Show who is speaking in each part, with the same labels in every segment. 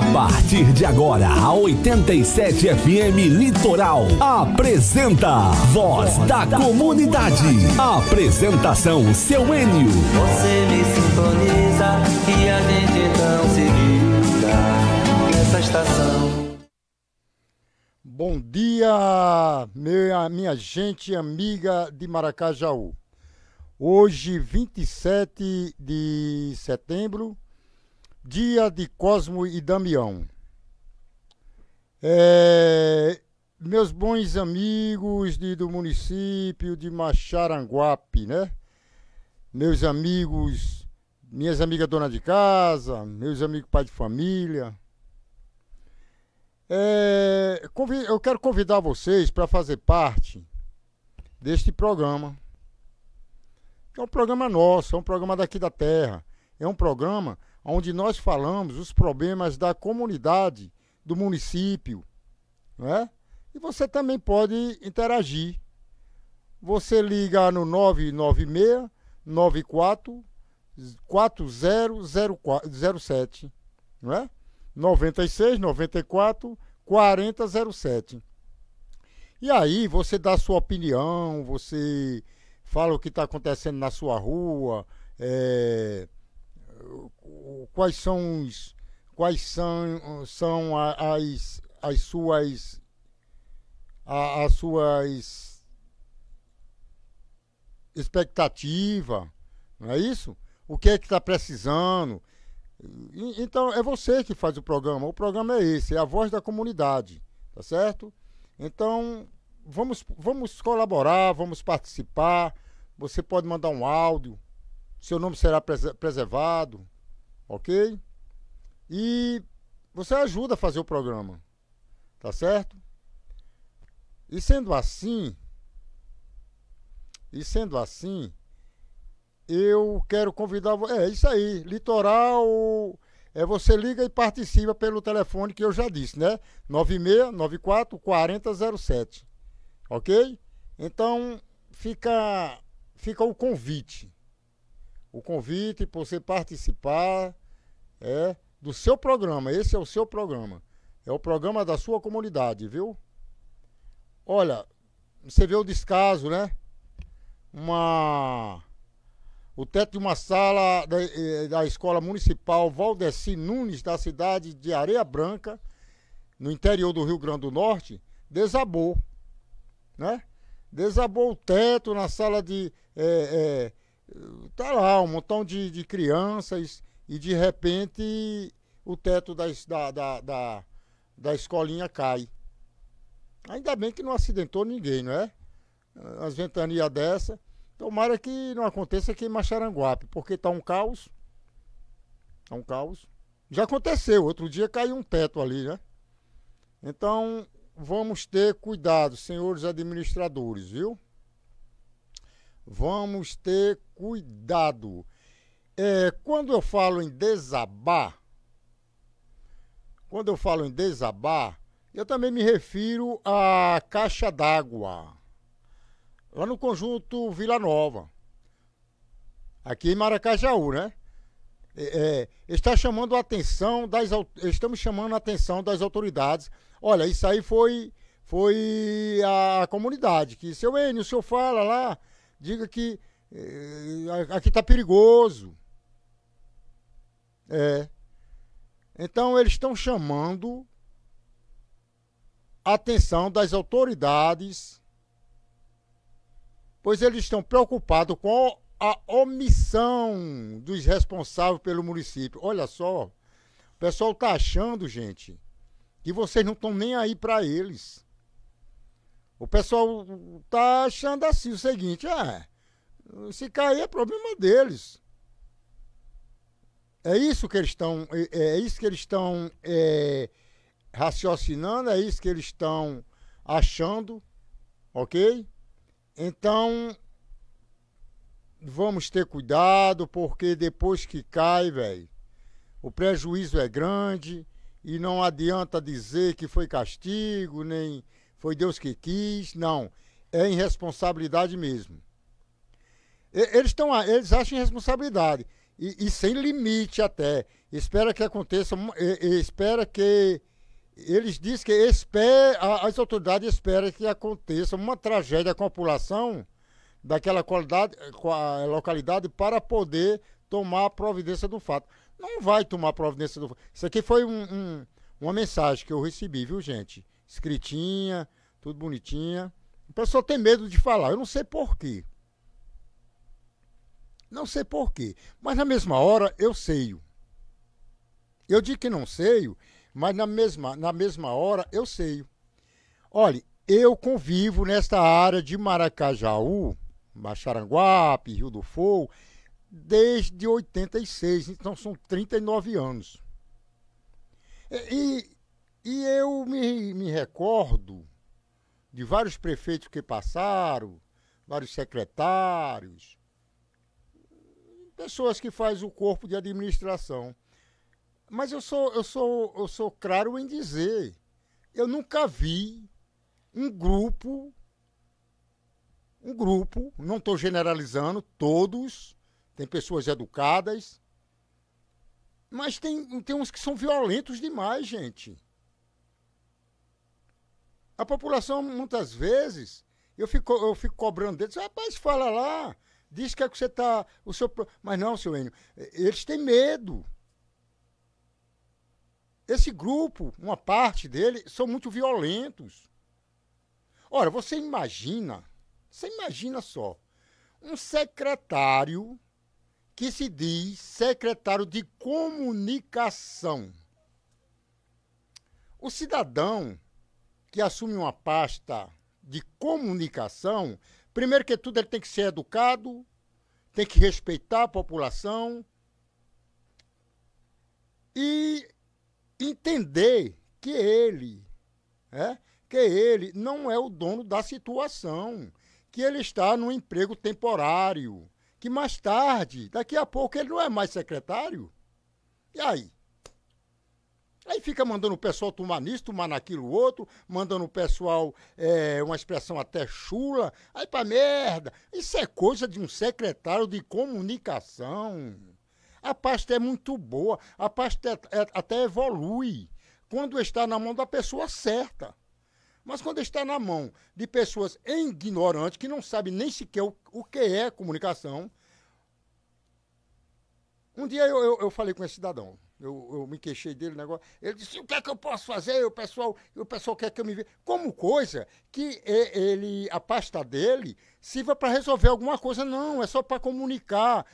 Speaker 1: A partir de agora, a 87 FM Litoral apresenta Voz da Comunidade. Apresentação seu Enio. Você me sintoniza e a gente
Speaker 2: então se liga nessa estação. Bom dia, minha, minha gente amiga de Maracajaú. Hoje, 27 de setembro Dia de Cosmo e Damião. É, meus bons amigos de, do município de Macharanguape, né? Meus amigos, minhas amigas dona de casa, meus amigos pai de família. É, eu quero convidar vocês para fazer parte deste programa. É um programa nosso, é um programa daqui da terra. É um programa onde nós falamos os problemas da comunidade, do município, não é? E você também pode interagir. Você liga no 996 94 4007, não é? 96 94 4007. E aí você dá sua opinião, você fala o que está acontecendo na sua rua, é, quais são os, quais são, são as, as suas as suas expectativa, não é isso? O que é que está precisando? Então é você que faz o programa. O programa é esse, é a voz da comunidade, tá certo? Então vamos vamos colaborar, vamos participar. Você pode mandar um áudio, seu nome será preservado, ok? E você ajuda a fazer o programa, tá certo? E sendo assim, e sendo assim, eu quero convidar você. É isso aí, litoral. É, você liga e participa pelo telefone que eu já disse, né? 9694 4007. Ok? Então, fica, fica o convite o convite para você participar é, do seu programa. Esse é o seu programa. É o programa da sua comunidade, viu? Olha, você vê o descaso, né? Uma. O teto de uma sala da, eh, da Escola Municipal Valdeci Nunes, da cidade de Areia Branca, no interior do Rio Grande do Norte, desabou. Né? Desabou o teto na sala de. Eh, eh, tá lá um montão de, de crianças e de repente o teto da, da, da, da, da escolinha cai. Ainda bem que não acidentou ninguém, não é? As ventanias dessa. Tomara que não aconteça aqui em Macharanguape, porque tá um caos. Tá um caos. Já aconteceu, outro dia caiu um teto ali, né? Então, vamos ter cuidado, senhores administradores, viu? Vamos ter cuidado. É, quando eu falo em desabar, quando eu falo em desabar, eu também me refiro à caixa d'água, lá no conjunto Vila Nova, aqui em Maracajaú, né? É, é está chamando a atenção das estamos chamando a atenção das autoridades. Olha, isso aí foi foi a comunidade que seu Enio, o senhor fala lá diga que eh, aqui está perigoso. É. Então eles estão chamando a atenção das autoridades, pois eles estão preocupados com a omissão dos responsáveis pelo município. Olha só, o pessoal está achando, gente, que vocês não estão nem aí para eles. O pessoal tá achando assim o seguinte, ah, se cair é problema deles. É isso que eles estão, é, é, é, isso que eles estão é, raciocinando, é isso que eles estão achando, ok? Então vamos ter cuidado porque depois que cai, velho, o prejuízo é grande e não adianta dizer que foi castigo nem foi Deus que quis, não. É irresponsabilidade mesmo. eles, tão, eles acham irresponsabilidade. E, e, sem limite até. Espera que aconteça, espera que. Eles dizem que espera, as autoridades esperam que aconteça uma tragédia com a população daquela qualidade, localidade para poder tomar providência do fato. Não vai tomar providência do fato. Isso aqui foi um, um, uma mensagem que eu recebi, viu, gente? escritinha, tudo bonitinha. O pessoal tem medo de falar, eu não sei porquê. Não sei porquê. Mas na mesma hora eu sei. Eu digo que não sei, mas na mesma, na mesma hora eu sei. Olha, eu convivo nesta área de Maracajaú, Macharanguape, Rio do Fogo, desde 86, então são 39 anos. e e eu me, me recordo de vários prefeitos que passaram, vários secretários, pessoas que fazem o corpo de administração. Mas eu sou, eu sou, eu sou claro em dizer, eu nunca vi um grupo, um grupo, não estou generalizando, todos, tem pessoas educadas, mas tem, tem uns que são violentos demais, gente. A população, muitas vezes, eu fico, eu fico cobrando deles, rapaz, fala lá, diz que é que você está. O seu... Mas não, seu Enio, eh, eles têm medo. Esse grupo, uma parte dele, são muito violentos. Ora, você imagina, você imagina só, um secretário que se diz secretário de comunicação. O cidadão que assume uma pasta de comunicação, primeiro que tudo ele tem que ser educado, tem que respeitar a população e entender que ele, é, que ele não é o dono da situação, que ele está num emprego temporário, que mais tarde, daqui a pouco ele não é mais secretário. E aí? Aí fica mandando o pessoal tomar nisso, tomar naquilo outro, mandando o pessoal é, uma expressão até chula, aí pra merda. Isso é coisa de um secretário de comunicação. A pasta é muito boa, a pasta é, é, até evolui quando está na mão da pessoa certa. Mas quando está na mão de pessoas ignorantes, que não sabem nem sequer o, o que é comunicação. Um dia eu, eu, eu falei com esse cidadão eu, eu, me queixei dele negócio. Ele disse: o que é que eu posso fazer? O pessoal, o pessoal quer que eu me veja. Como coisa que ele, a pasta dele sirva para resolver alguma coisa. Não, é só para comunicar.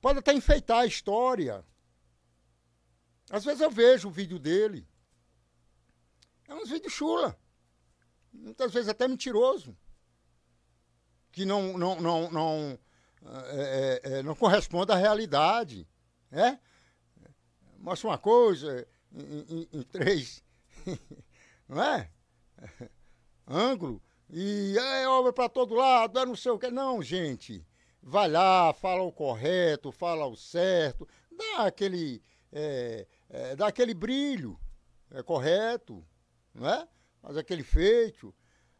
Speaker 2: Pode até enfeitar a história. Às vezes eu vejo o vídeo dele. É uns vídeos chula. Muitas vezes até mentiroso. Que não, não, não, não, é, é, não corresponde à realidade. Né? mostra uma coisa em, em, em três, não é? Ângulo. E ah, é obra para todo lado, é não sei o Não, gente. Vai lá, fala o correto, fala o certo, dá aquele, é, é, dá aquele brilho, é correto, não é? Mas aquele feito.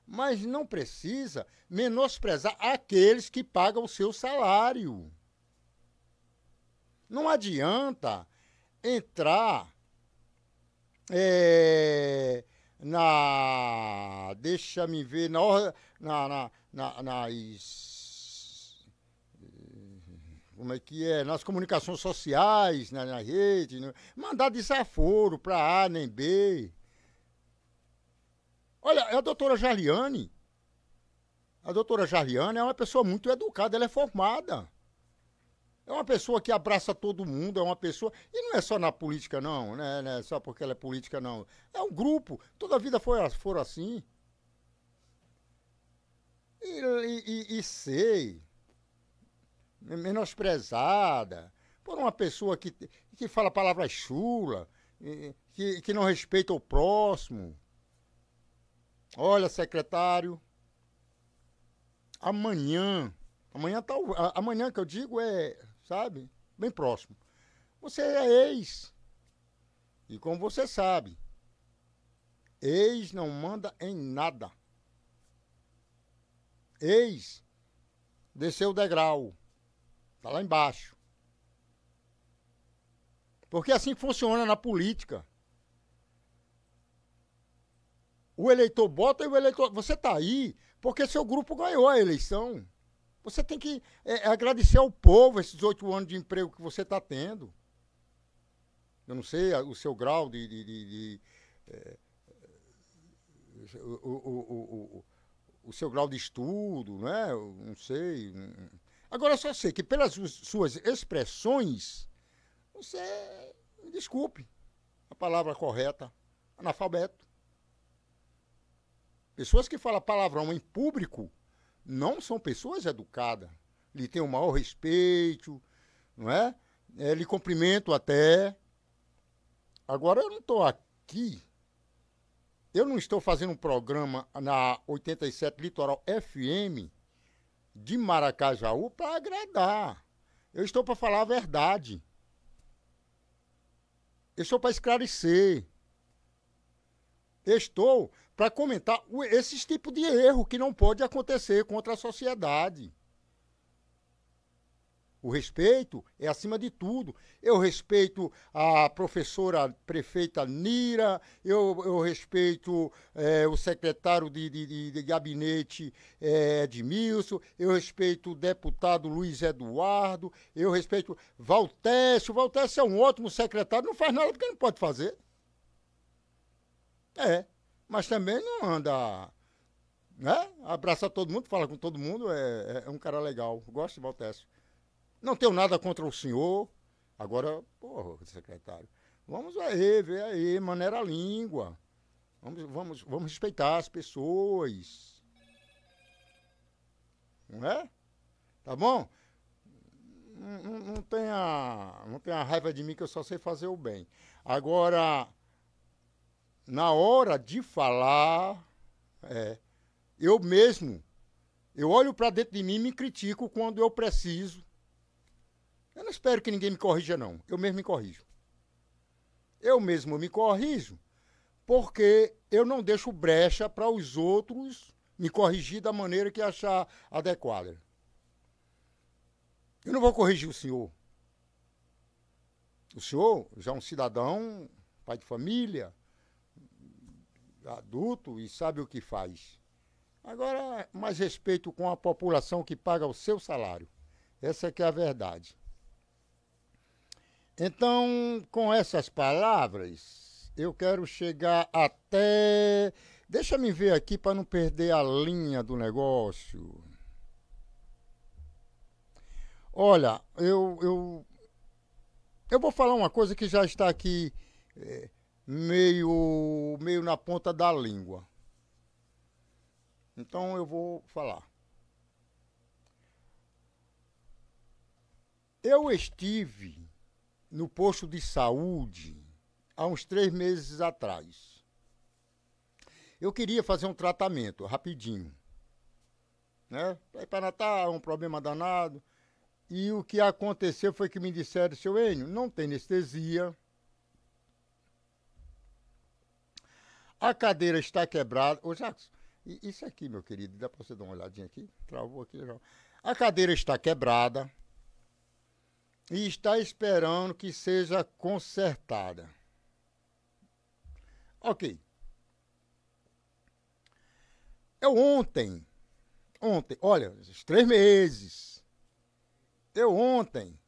Speaker 2: Mas não precisa menosprezar aqueles que pagam o seu salário. Não adianta entrar é, na. Deixa-me ver, na, na, na, na, nas. Como é que é? Nas comunicações sociais, na, na rede, mandar desaforo para A nem B. Olha, é a doutora Jaliane A doutora Jaliane é uma pessoa muito educada, ela é formada. É uma pessoa que abraça todo mundo, é uma pessoa. E não é só na política, não, né? Não é só porque ela é política, não. É um grupo. Toda a vida foi, foram assim. E, e, e sei. Menosprezada. Por uma pessoa que, que fala palavras chula, que, que não respeita o próximo. Olha, secretário, amanhã Amanhã, tá, amanhã que eu digo é sabe? Bem próximo. Você é ex. E como você sabe, ex não manda em nada. Ex desceu o degrau. Está lá embaixo. Porque é assim funciona na política. O eleitor bota e o eleitor. Você está aí porque seu grupo ganhou a eleição. Você tem que é, é, agradecer ao povo esses oito anos de emprego que você está tendo. Eu não sei o seu grau de. de, de, de é, o, o, o, o, seu grau de estudo, né? Eu não sei. Hum, hum. Agora, eu só sei que pelas suas expressões, você. desculpe a palavra correta, analfabeto. Pessoas que falam palavrão em público não são pessoas educadas. Lhe tem o maior respeito, não é? é lhe cumprimento até. Agora eu não estou aqui. Eu não estou fazendo um programa na 87 Litoral FM de Maracajaú para agradar. Eu estou para falar a verdade. Eu estou para esclarecer. estou para comentar esses tipos de erro que não pode acontecer contra a sociedade. O respeito é acima de tudo. Eu respeito a professora a prefeita Nira, eu, eu respeito é, o secretário de, de, de, de gabinete é, Edmilson, eu respeito o deputado Luiz Eduardo, eu respeito Valtécio. Valtécio é um ótimo secretário, não faz nada porque não pode fazer. É mas também não anda. Né? Abraça todo mundo, fala com todo mundo, é, é, é um cara legal. Gosto de Valtécio. Não tenho nada contra o senhor. Agora, porra, secretário, vamos aí, vê aí, maneira língua. Vamos, vamos, vamos respeitar as pessoas. Não é? Tá bom? não, não, tenha, não tenha raiva de mim que eu só sei fazer o bem. Agora, na hora de falar, é, eu mesmo, eu olho para dentro de mim e me critico quando eu preciso. Eu não espero que ninguém me corrija, não. Eu mesmo me corrijo. Eu mesmo me corrijo porque eu não deixo brecha para os outros me corrigir da maneira que achar adequada. Eu não vou corrigir o senhor. O senhor já é um cidadão, pai de família, adulto e sabe o que faz. Agora, mais respeito com a população que paga o seu salário. Essa é que é a verdade. Então, com essas palavras, eu quero chegar até. Deixa me ver aqui para não perder a linha do negócio. Olha, eu, eu, eu vou falar uma coisa que já está aqui. É, meio, meio na ponta da língua. Então eu vou falar. Eu estive no posto de saúde há uns três meses atrás. Eu queria fazer um tratamento rapidinho. Né? Para Natal, é um problema danado. E o que aconteceu foi que me disseram, seu Enio, não tem anestesia, A cadeira está quebrada. Ô, Jackson. isso aqui, meu querido, dá para você dar uma olhadinha aqui? Travou aqui, já. A cadeira está quebrada e está esperando que seja consertada. Ok. Eu é ontem, ontem, olha, esses três meses. Eu é ontem.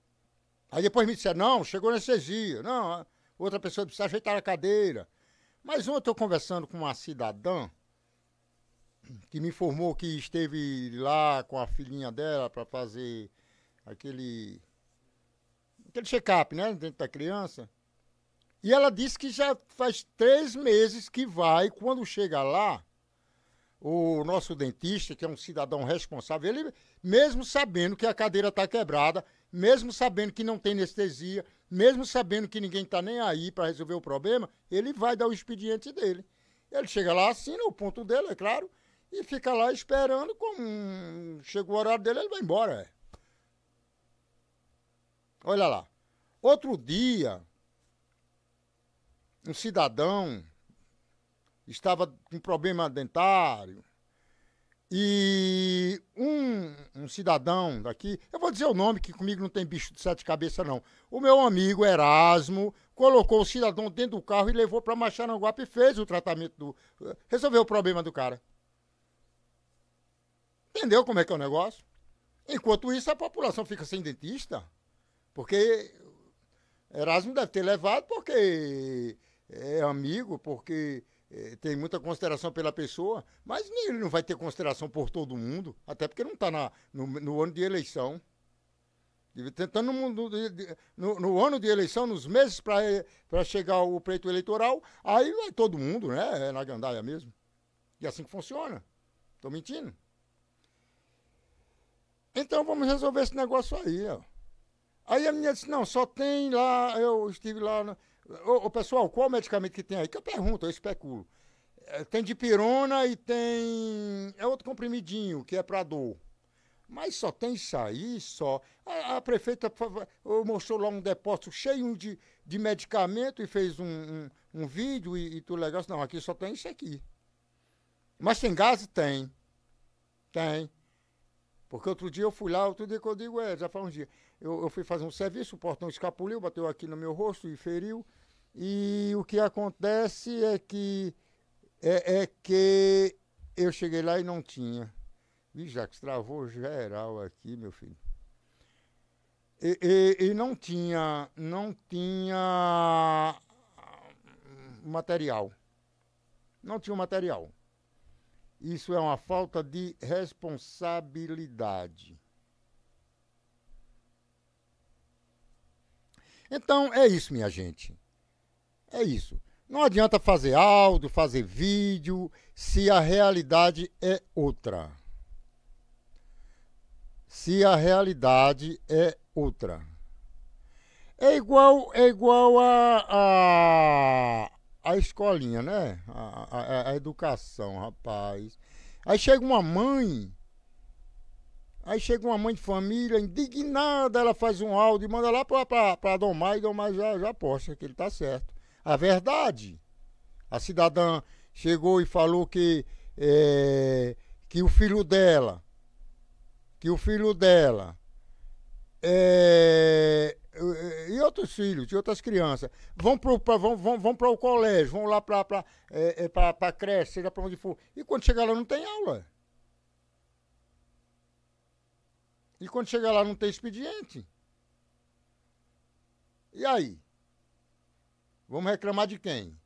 Speaker 2: Aí depois me disseram, não, chegou dia. Não, outra pessoa precisa ajeitar a cadeira. Mas ontem eu conversando com uma cidadã que me informou que esteve lá com a filhinha dela para fazer aquele aquele check-up, né, dentro da criança. E ela disse que já faz três meses que vai, quando chega lá, o nosso dentista, que é um cidadão responsável, ele mesmo sabendo que a cadeira está quebrada, mesmo sabendo que não tem anestesia, mesmo sabendo que ninguém está nem aí para resolver o problema, ele vai dar o expediente dele. Ele chega lá, assina o ponto dele, é claro, e fica lá esperando. Como chega o horário dele, ele vai embora. É. Olha lá. Outro dia, um cidadão estava com problema dentário e um, um, cidadão daqui, eu vou dizer o nome, que comigo não tem bicho de sete cabeças, não. O meu amigo Erasmo colocou o cidadão dentro do carro e levou para Macharanguape e fez o tratamento do. resolveu o problema do cara. Entendeu como é que é o negócio? Enquanto isso, a população fica sem dentista, porque Erasmo deve ter levado porque é amigo, porque é, tem muita consideração pela pessoa, mas ele não vai ter consideração por todo mundo, até porque não está no, no, ano de eleição. Tentando tá, tá no, no, no ano de eleição, nos meses para chegar o pleito eleitoral, aí vai é todo mundo, né? É na gandaia mesmo. E é assim que funciona. Estou mentindo. Então vamos resolver esse negócio aí, ó. Aí a menina disse, não, só tem lá, eu estive lá. Ô, ô, pessoal, qual medicamento que tem aí? Que eu pergunto, eu especulo. É, tem dipirona e tem. É outro comprimidinho, que é pra dor. Mas só tem isso aí, só. A, a prefeita mostrou lá um depósito cheio de, de medicamento e fez um, um, um vídeo e, e tudo legal. Não, aqui só tem isso aqui. Mas tem gás? Tem. Tem. Porque outro dia eu fui lá, outro dia que eu digo, é, já faz um dia eu, eu fui fazer um serviço, o portão escapuliu, bateu aqui no meu rosto e feriu. E o que acontece é que é, é que eu cheguei lá e não tinha. Ih, Jacques, travou geral aqui, meu filho. E, e, e, não tinha, não tinha hum, material. Não tinha material. Isso é uma falta de responsabilidade. Então, é isso, minha gente. É isso. Não adianta fazer áudio, fazer vídeo, se a realidade é outra. Se a realidade é outra. É igual, é igual a, a, a escolinha, né? A, a, a educação, rapaz. Aí chega uma mãe Aí chega uma mãe de família, indignada, ela faz um áudio e manda lá pra, pra, pra Domar, e Domar já, já posta que ele tá certo. A verdade, a cidadã chegou e falou que, é, que o filho dela, que o filho dela, é, e outros filhos, de outras crianças, vão para vão, vão, vão o colégio, vão lá para é, é, a creche, seja para onde for, e quando chegar lá não tem aula. E quando chega lá não tem expediente. E aí? Vamos reclamar de quem?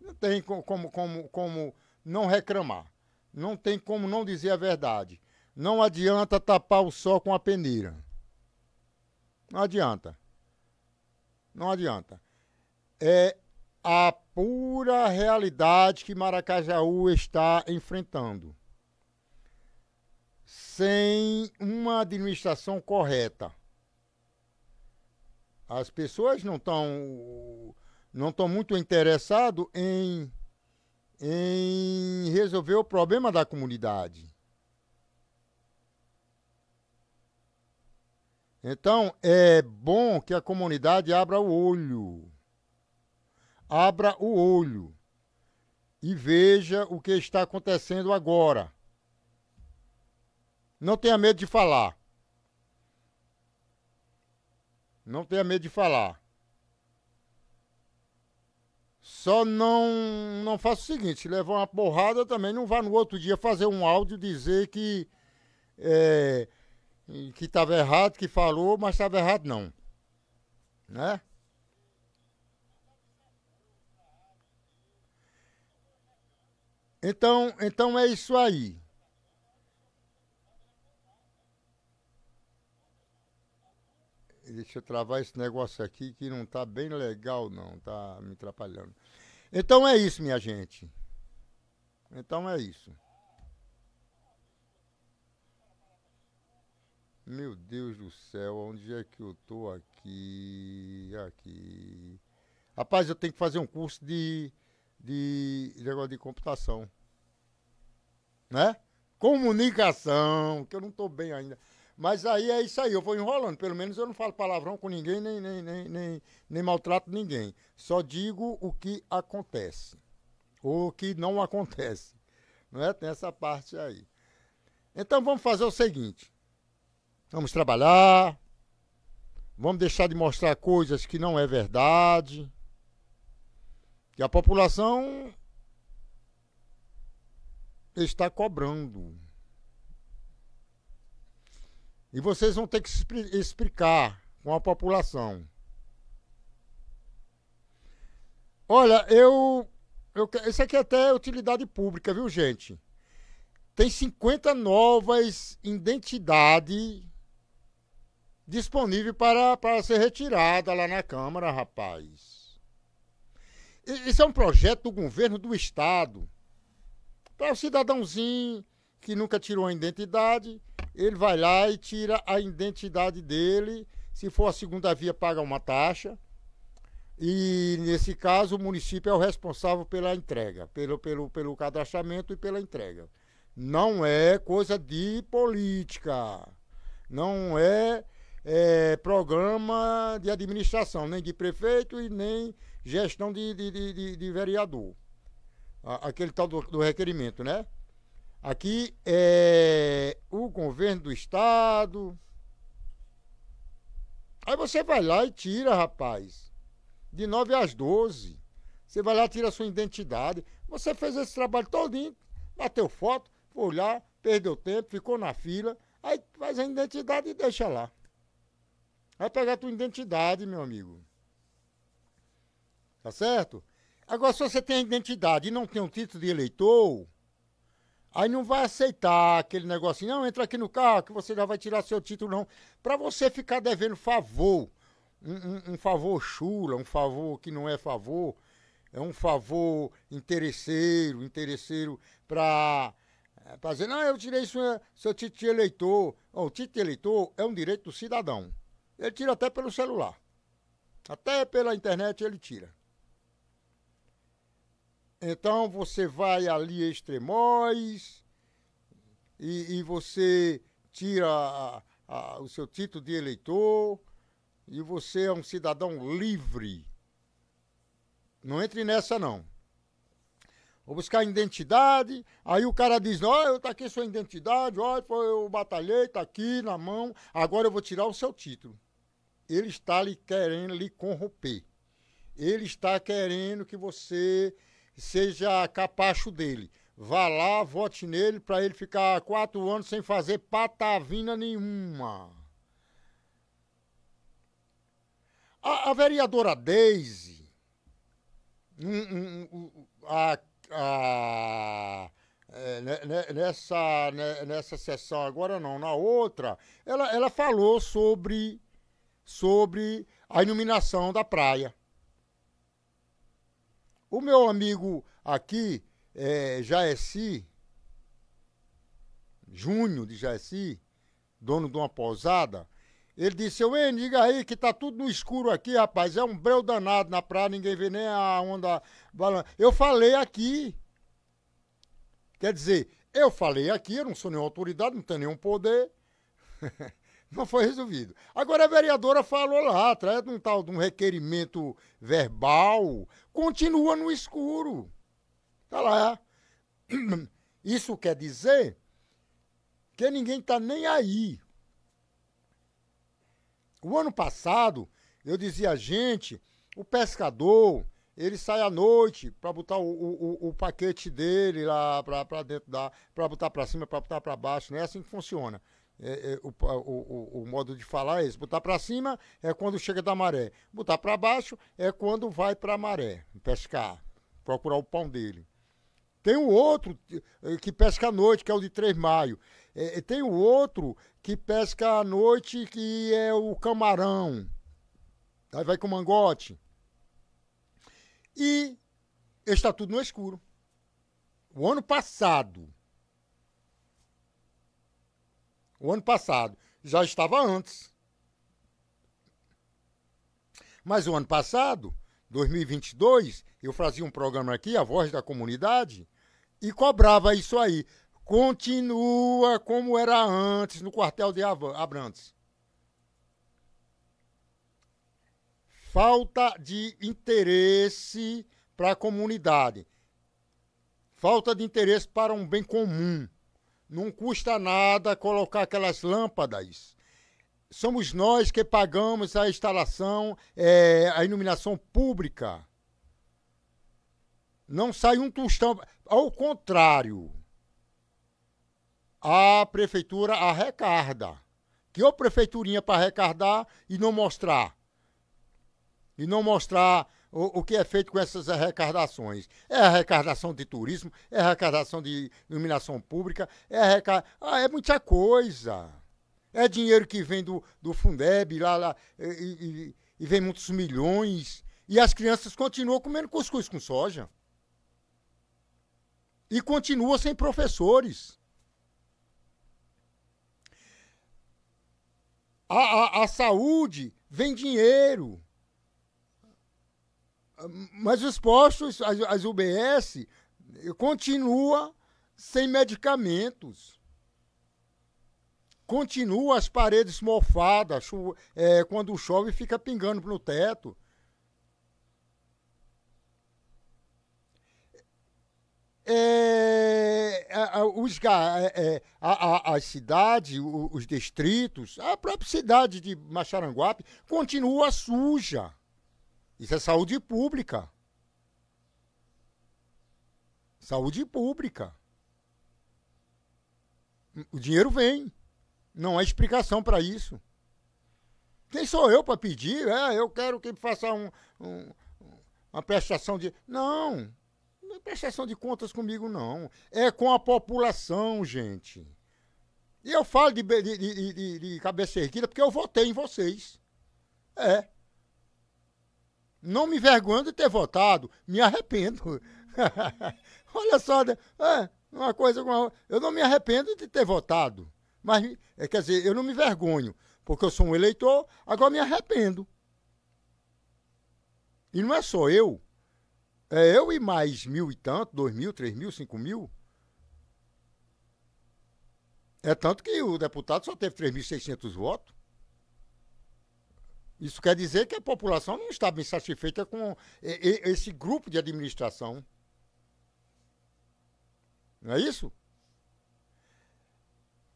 Speaker 2: Não tem como, como, como não reclamar. Não tem como não dizer a verdade. Não adianta tapar o sol com a peneira. Não adianta. Não adianta. É, a pura realidade que Maracajaú está enfrentando. Sem uma administração correta. As pessoas não estão não muito interessadas em, em resolver o problema da comunidade. Então, é bom que a comunidade abra o olho abra o olho e veja o que está acontecendo agora. Não tenha medo de falar. Não tenha medo de falar. Só não não faça o seguinte, se levar uma porrada também não vá no outro dia fazer um áudio dizer que é, que estava errado, que falou, mas estava errado não, né? Então, então é isso aí. Deixa eu travar esse negócio aqui que não tá bem legal não, tá me atrapalhando. Então é isso, minha gente. Então é isso. Meu Deus do céu, onde é que eu tô aqui? Aqui. Rapaz, eu tenho que fazer um curso de de negócio de computação. Né? Comunicação, que eu não estou bem ainda. Mas aí é isso aí, eu vou enrolando. Pelo menos eu não falo palavrão com ninguém, nem, nem, nem, nem, nem maltrato ninguém. Só digo o que acontece. Ou o que não acontece. Não é? Tem essa parte aí. Então vamos fazer o seguinte. Vamos trabalhar. Vamos deixar de mostrar coisas que não é verdade que a população está cobrando. E vocês vão ter que explicar com a população. Olha, eu, eu. Esse aqui é até utilidade pública, viu, gente? Tem 50 novas identidades disponíveis para, para ser retirada lá na Câmara, rapaz. Isso é um projeto do governo do Estado. Para o cidadãozinho que nunca tirou a identidade, ele vai lá e tira a identidade dele. Se for a segunda via, paga uma taxa. E, nesse caso, o município é o responsável pela entrega, pelo, pelo, pelo cadastramento e pela entrega. Não é coisa de política. Não é, é programa de administração, nem de prefeito e nem gestão de, de, de, de vereador. Aquele tal do, do requerimento, né? Aqui é o governo do estado. Aí você vai lá e tira, rapaz. De 9 às 12. Você vai lá, tira sua identidade. Você fez esse trabalho todinho, bateu foto, foi lá, perdeu tempo, ficou na fila. Aí faz a identidade e deixa lá. Vai pegar a tua identidade, meu amigo. Tá certo? Agora, se você tem a identidade e não tem um título de eleitor, aí não vai aceitar aquele negócio não, entra aqui no carro que você já vai tirar seu título, não. Para você ficar devendo favor, um, um, um, favor chula, um favor que não é favor, é um favor interesseiro, interesseiro para eh, dizer, não, eu tirei seu, seu título de eleitor. o título de eleitor é um direito do cidadão. Ele tira até pelo celular. Até pela internet ele tira. Então você vai ali Extremóis e, e você tira a, a, o seu título de eleitor e você é um cidadão livre. Não entre nessa, não. Vou buscar identidade, aí o cara diz, ó, oh, eu tá aqui sua identidade, ó, oh, eu batalhei, tá aqui na mão, agora eu vou tirar o seu título. Ele está lhe querendo lhe corromper. Ele está querendo que você seja capacho dele. Vá lá, vote nele para ele ficar quatro anos sem fazer patavina nenhuma. A, a vereadora Deise, um, um, um, a, a, é, né, né, nessa, né, nessa sessão agora não, na outra, ela, ela falou sobre, sobre a iluminação da praia. O meu amigo aqui, é, Jaeci, Júnior de Jaeci, dono de uma pousada, ele disse, eu diga aí que tá tudo no escuro aqui, rapaz, é um breu danado na praia, ninguém vê nem a onda. Eu falei aqui. Quer dizer, eu falei aqui, eu não sou nenhuma autoridade, não tenho nenhum poder. não foi resolvido. Agora a vereadora falou lá, atrás de um tal de um requerimento verbal, continua no escuro. Tá lá. Isso quer dizer que ninguém está nem aí. O ano passado, eu dizia, gente, o pescador, ele sai à noite para botar o, o, o, paquete dele lá para dentro da. para botar para cima, para botar para baixo, não né? é assim que funciona é, é, o, o, o, modo de falar é esse. Botar para cima é quando chega da maré. Botar para baixo é quando vai para a maré pescar, procurar o pão dele. Tem o outro eh, que pesca à noite, que é o de 3 de maio. É, tem o outro que pesca à noite, que é o camarão. Aí vai com mangote. E está tudo no escuro. O ano passado, o ano passado. Já estava antes. Mas o ano passado, 2022, eu fazia um programa aqui, A Voz da Comunidade, e cobrava isso aí. Continua como era antes no quartel de Abrantes. Falta de interesse para a comunidade. Falta de interesse para um bem comum. Não custa nada colocar aquelas lâmpadas. Somos nós que pagamos a instalação, é, a iluminação pública. Não sai um tostão. Ao contrário, a prefeitura arrecada. Que ou prefeiturinha para arrecadar e não mostrar. E não mostrar o, o que é feito com essas arrecadações? É arrecadação de turismo, é arrecadação de iluminação pública, é Ah, é muita coisa. É dinheiro que vem do, do Fundeb, lá, lá e, e, e vem muitos milhões. E as crianças continuam comendo cuscuz com soja. E continuam sem professores. A, a, a, saúde vem dinheiro. Mas os postos, as, as UBS, continua sem medicamentos. Continua as paredes mofadas, é, quando chove fica pingando no teto. É, os, é, é, a, a, a, cidade, os distritos, a própria cidade de Macharanguape continua suja. Isso é saúde pública. Saúde pública. O dinheiro vem. Não há explicação para isso. Quem sou eu para pedir? É, eu quero que faça um, um, uma prestação de. Não! Não é prestação de contas comigo, não. É com a população, gente. E eu falo de, de, de, de, de cabeça erguida porque eu votei em vocês. É. Não me envergonho de ter votado, me arrependo. Olha só, né? é, uma coisa com Eu não me arrependo de ter votado. Mas, é, quer dizer, eu não me vergonho, porque eu sou um eleitor, agora me arrependo. E não é só eu. É eu e mais mil e tanto, dois mil, três mil, cinco mil. É tanto que o deputado só teve 3.600 votos. Isso quer dizer que a população não está bem satisfeita com esse grupo de administração. Não é isso?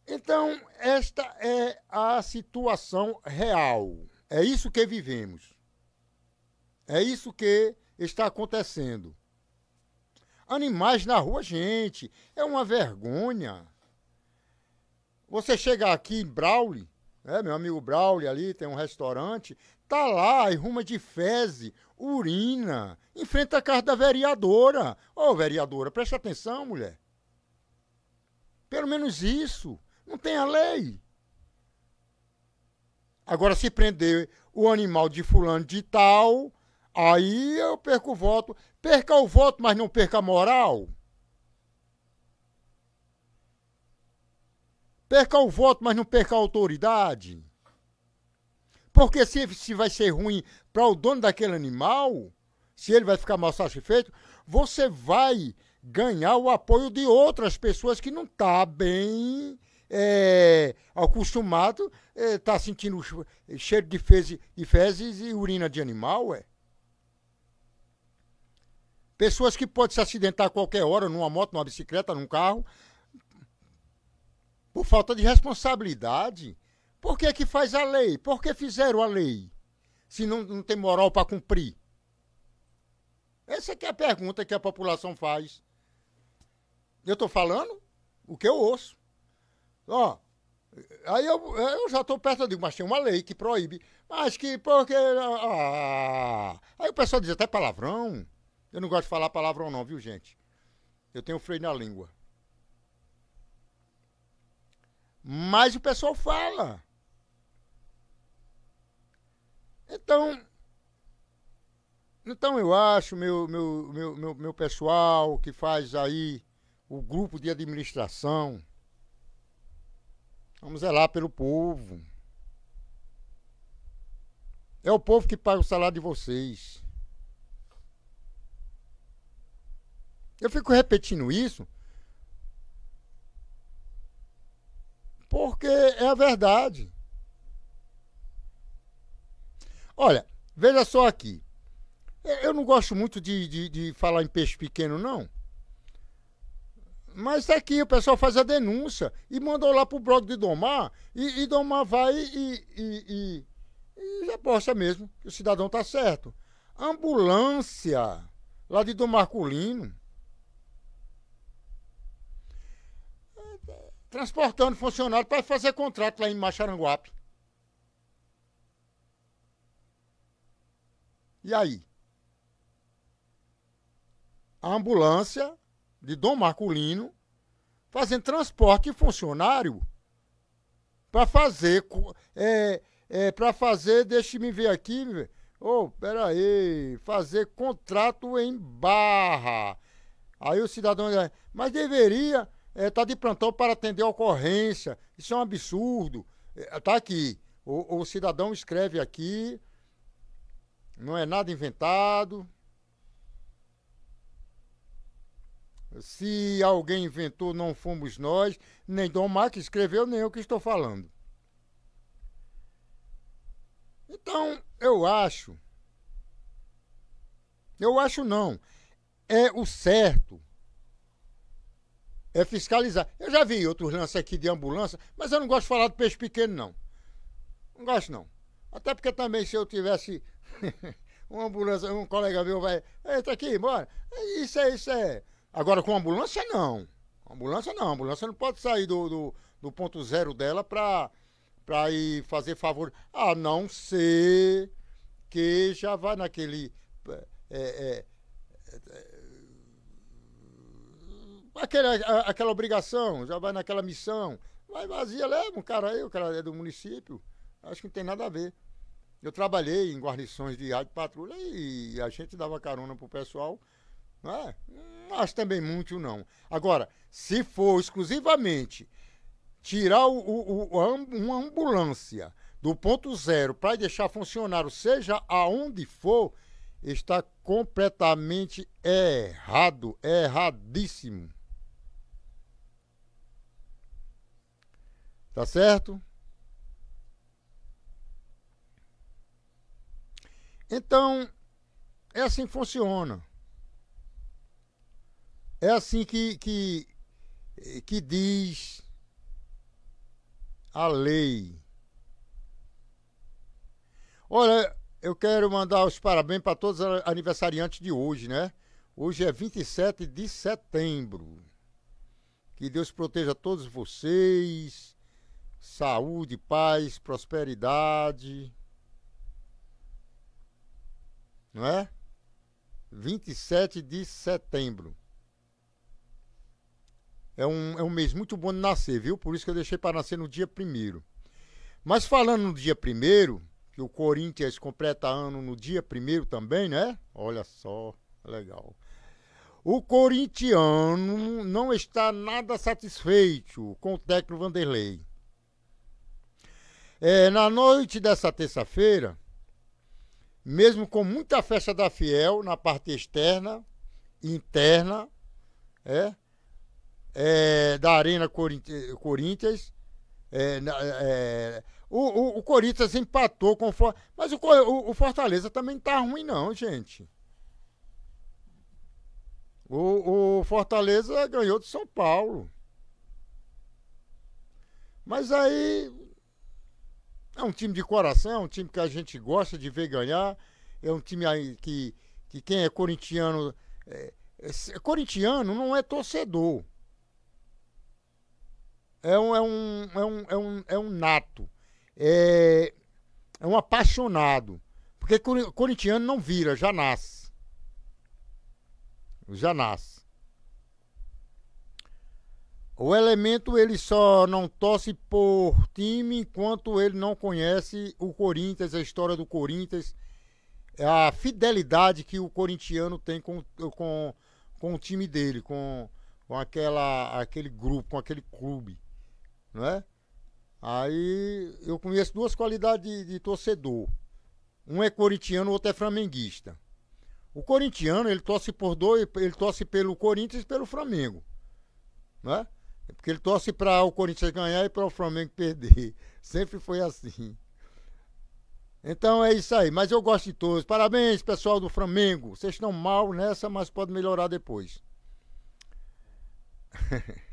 Speaker 2: Então, esta é a situação real. É isso que vivemos. É isso que está acontecendo. Animais na rua, gente, é uma vergonha. Você chegar aqui em Braule, é, meu amigo Braulio ali tem um restaurante, tá lá, arruma de fezes, urina, enfrenta a casa da vereadora. Ô, oh, vereadora, preste atenção, mulher. Pelo menos isso. Não tem a lei. Agora, se prender o animal de fulano de tal, aí eu perco o voto. Perca o voto, mas não perca a moral. Perca o voto, mas não perca a autoridade. Porque se, se vai ser ruim para o dono daquele animal, se ele vai ficar mal satisfeito, você vai ganhar o apoio de outras pessoas que não estão tá bem é, acostumado, está é, tá sentindo cheiro de fezes, de fezes e urina de animal, é. Pessoas que podem se acidentar a qualquer hora, numa moto, numa bicicleta, num carro, por falta de responsabilidade. Por que, que faz a lei? Por que fizeram a lei? Se não, não tem moral para cumprir? Essa é, é a pergunta que a população faz. Eu estou falando o que eu ouço. Ó, aí eu, eu já estou perto, eu digo, mas tem uma lei que proíbe. Mas que porque. Ah. Aí o pessoal diz até palavrão. Eu não gosto de falar palavrão, não, viu, gente? Eu tenho freio na língua. Mas o pessoal fala. Então, então eu acho, meu, meu, meu, meu, meu pessoal que faz aí o grupo de administração, vamos zelar pelo povo. É o povo que paga o salário de vocês. Eu fico repetindo isso Porque é a verdade. Olha, veja só aqui. Eu não gosto muito de, de, de falar em peixe pequeno, não. Mas está aqui, o pessoal faz a denúncia e mandou lá pro blog de Domar. E, e Domar vai e, e, e, e já posta mesmo que o cidadão tá certo. Ambulância lá de Domar Marculino transportando funcionário para fazer contrato lá em Macharanguape. E aí? A ambulância de Dom Marculino fazendo transporte de funcionário para fazer. É, é, para fazer, deixe-me ver aqui. Oh, peraí, fazer contrato em barra. Aí o cidadão. Mas deveria está é, tá de plantão para atender a ocorrência. Isso é um absurdo. Está é, tá aqui. O, o, cidadão escreve aqui. Não é nada inventado. Se alguém inventou, não fomos nós. Nem Dom Marques escreveu, nem eu que estou falando. Então, eu acho. Eu acho não. É o certo é fiscalizar. Eu já vi outros lances aqui de ambulância, mas eu não gosto de falar do peixe pequeno, não. Não gosto, não. Até porque também se eu tivesse uma ambulância, um colega meu vai, entra aqui, bora. É isso é, isso é. Agora com ambulância, não. Ambulância não, ambulância não pode sair do, do, do ponto zero dela para para ir fazer favor, a não ser que já vá naquele é, é, é, Aquela, aquela obrigação, já vai naquela missão. Vai vazia, leva um cara aí, o cara é do município. Acho que não tem nada a ver. Eu trabalhei em guarnições de rádio patrulha e a gente dava carona pro pessoal. Não é? acho também muito, não. Agora, se for exclusivamente tirar o, o, o uma ambulância do ponto zero para deixar funcionar, seja aonde for, está completamente errado, erradíssimo. Tá certo? Então, é assim que funciona. É assim que, que, que diz a lei. Olha, eu quero mandar os parabéns para todos os aniversariantes de hoje, né? Hoje é 27 de setembro. Que Deus proteja todos vocês saúde, paz, prosperidade. Não é? 27 de setembro. É um, é um mês muito bom de nascer, viu? Por isso que eu deixei para nascer no dia primeiro. Mas falando no dia primeiro, que o Corinthians completa ano no dia primeiro também, né? Olha só, legal. O corintiano não está nada satisfeito com o técnico Vanderlei. É, na noite dessa terça-feira, mesmo com muita festa da Fiel na parte externa e interna é, é, da Arena Corinthians, é, é, o, o, o, Corinthians empatou com o Fortaleza. Mas o, o, o Fortaleza também não tá ruim, não, gente. O, o, Fortaleza ganhou de São Paulo. Mas aí é um time de coração, é um time que a gente gosta de ver ganhar. É um time que, que quem é corintiano. É, é, corintiano não é torcedor. É um, é um, é um, é um, é um nato. É, é um apaixonado. Porque corintiano não vira, já nasce. Já nasce. O elemento ele só não torce por time enquanto ele não conhece o Corinthians, a história do Corinthians, a fidelidade que o corintiano tem com, com, com o time dele, com, com aquela, aquele grupo, com aquele clube, né? Aí eu conheço duas qualidades de, de torcedor. Um é corintiano, o outro é flamenguista. O corintiano ele torce por dois, ele torce pelo Corinthians e pelo Flamengo, não é? Porque ele torce para o Corinthians ganhar e para o Flamengo perder. Sempre foi assim. Então é isso aí. Mas eu gosto de todos. Parabéns, pessoal do Flamengo. Vocês estão mal nessa, mas pode melhorar depois.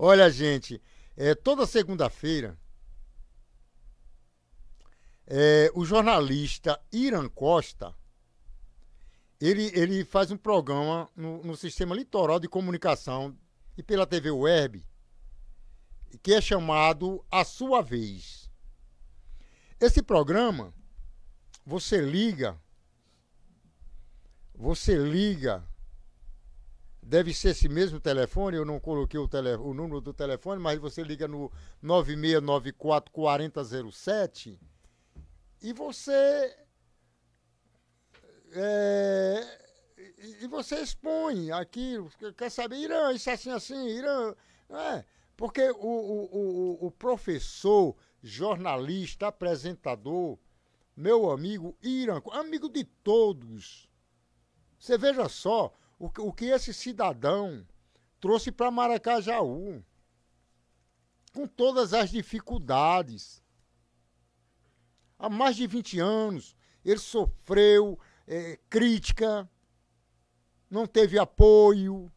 Speaker 2: Olha, gente, é, toda segunda-feira, é, o jornalista Iran Costa, ele, ele faz um programa no, no Sistema Litoral de Comunicação e pela TV Web, que é chamado A Sua Vez. Esse programa você liga você liga deve ser esse mesmo telefone, eu não coloquei o, tele, o número do telefone, mas você liga no 9694 4007 e você é, e, você expõe aquilo, quer saber, Irã, isso é assim, assim, Irã. Não é? Porque o, o, o, o professor, jornalista, apresentador, meu amigo Irã, amigo de todos. Você veja só o, o que esse cidadão trouxe para Maracajaú, com todas as dificuldades. Há mais de 20 anos, ele sofreu é, crítica, não teve apoio.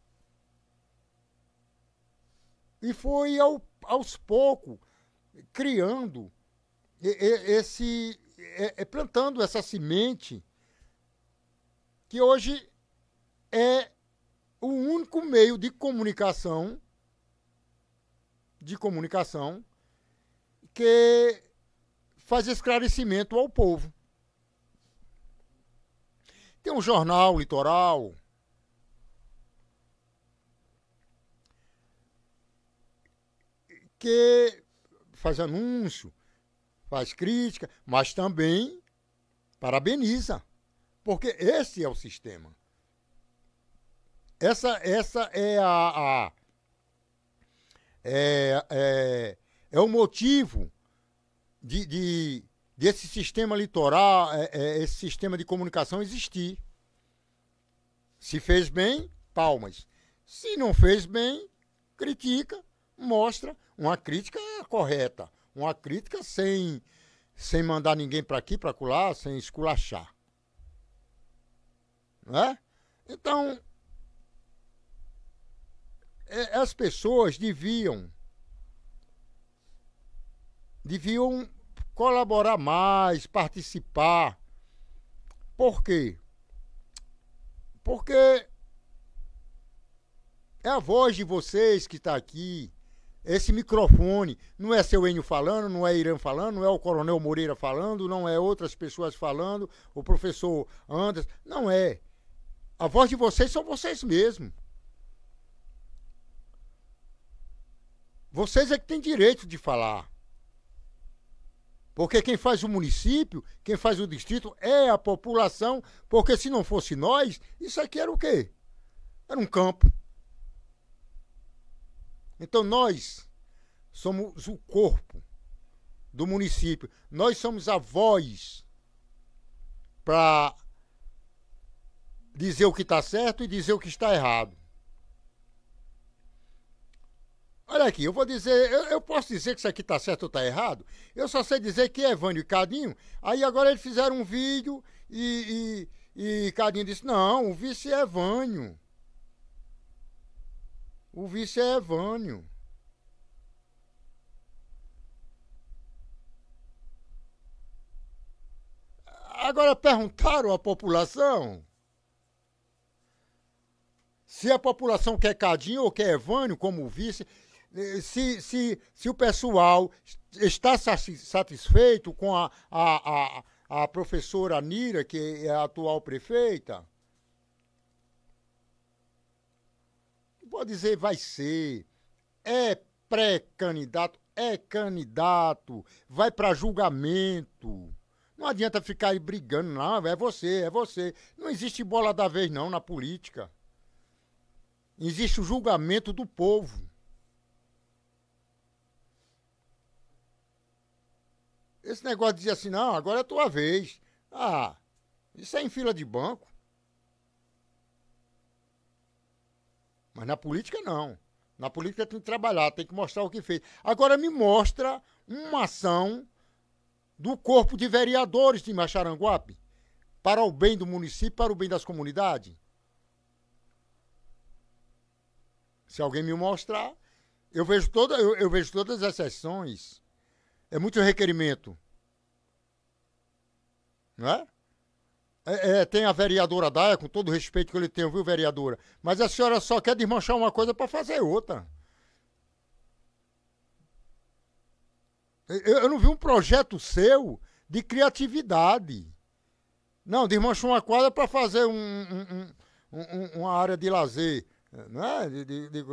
Speaker 2: E foi ao, aos poucos criando esse. É, é plantando essa semente que hoje é o único meio de comunicação de comunicação que faz esclarecimento ao povo. Tem um jornal litoral, que faz anúncio, faz crítica, mas também parabeniza. Porque esse é o sistema. Essa, essa é a, a é, é, é o motivo de, de desse sistema litoral, é, é, esse sistema de comunicação existir. Se fez bem, palmas. Se não fez bem, critica, mostra, uma crítica correta, uma crítica sem, sem mandar ninguém para aqui, para colar, sem esculachar. Né? Então, é, as pessoas deviam deviam colaborar mais, participar. Por quê? Porque é a voz de vocês que está aqui. Esse microfone não é seu Enio falando, não é Irã falando, não é o Coronel Moreira falando, não é outras pessoas falando, o professor Anderson. Não é. A voz de vocês são vocês mesmos. Vocês é que têm direito de falar. Porque quem faz o município, quem faz o distrito é a população, porque se não fosse nós, isso aqui era o quê? Era um campo. Então nós somos o corpo do município. Nós somos a voz para dizer o que está certo e dizer o que está errado. Olha aqui, eu vou dizer, eu, eu posso dizer que isso aqui está certo ou está errado? Eu só sei dizer que é Evandro e Cadinho. Aí agora eles fizeram um vídeo e, e, e Cadinho disse: não, o vice é Evânio. O vice é Evânio. Agora perguntaram à população se a população quer Cadinho ou quer Evânio como vice, eh, se, se, se o pessoal está satisfeito com a, a, a, a professora Nira, que é a atual prefeita, pode dizer vai ser, é pré-candidato, é candidato, vai para julgamento. Não adianta ficar aí brigando, não, é você, é você. Não existe bola da vez, não, na política. Existe o julgamento do povo. Esse negócio de dizer assim, não, agora é tua vez. Ah, isso é em fila de banco. Mas na política, não. Na política tem que trabalhar, tem que mostrar o que fez. Agora me mostra uma ação do corpo de vereadores de Macharanguape para o bem do município, para o bem das comunidades. Se alguém me mostrar, eu vejo, toda, eu, eu vejo todas as sessões. É muito requerimento. Não é? É, é, tem a vereadora Daia, com todo o respeito que eu lhe tenho, viu, vereadora? Mas a senhora só quer desmanchar uma coisa para fazer outra. Eu, eu, não vi um projeto seu de criatividade. Não, desmanchou uma quadra para fazer um, um, um, uma área de lazer. Não é? De, de,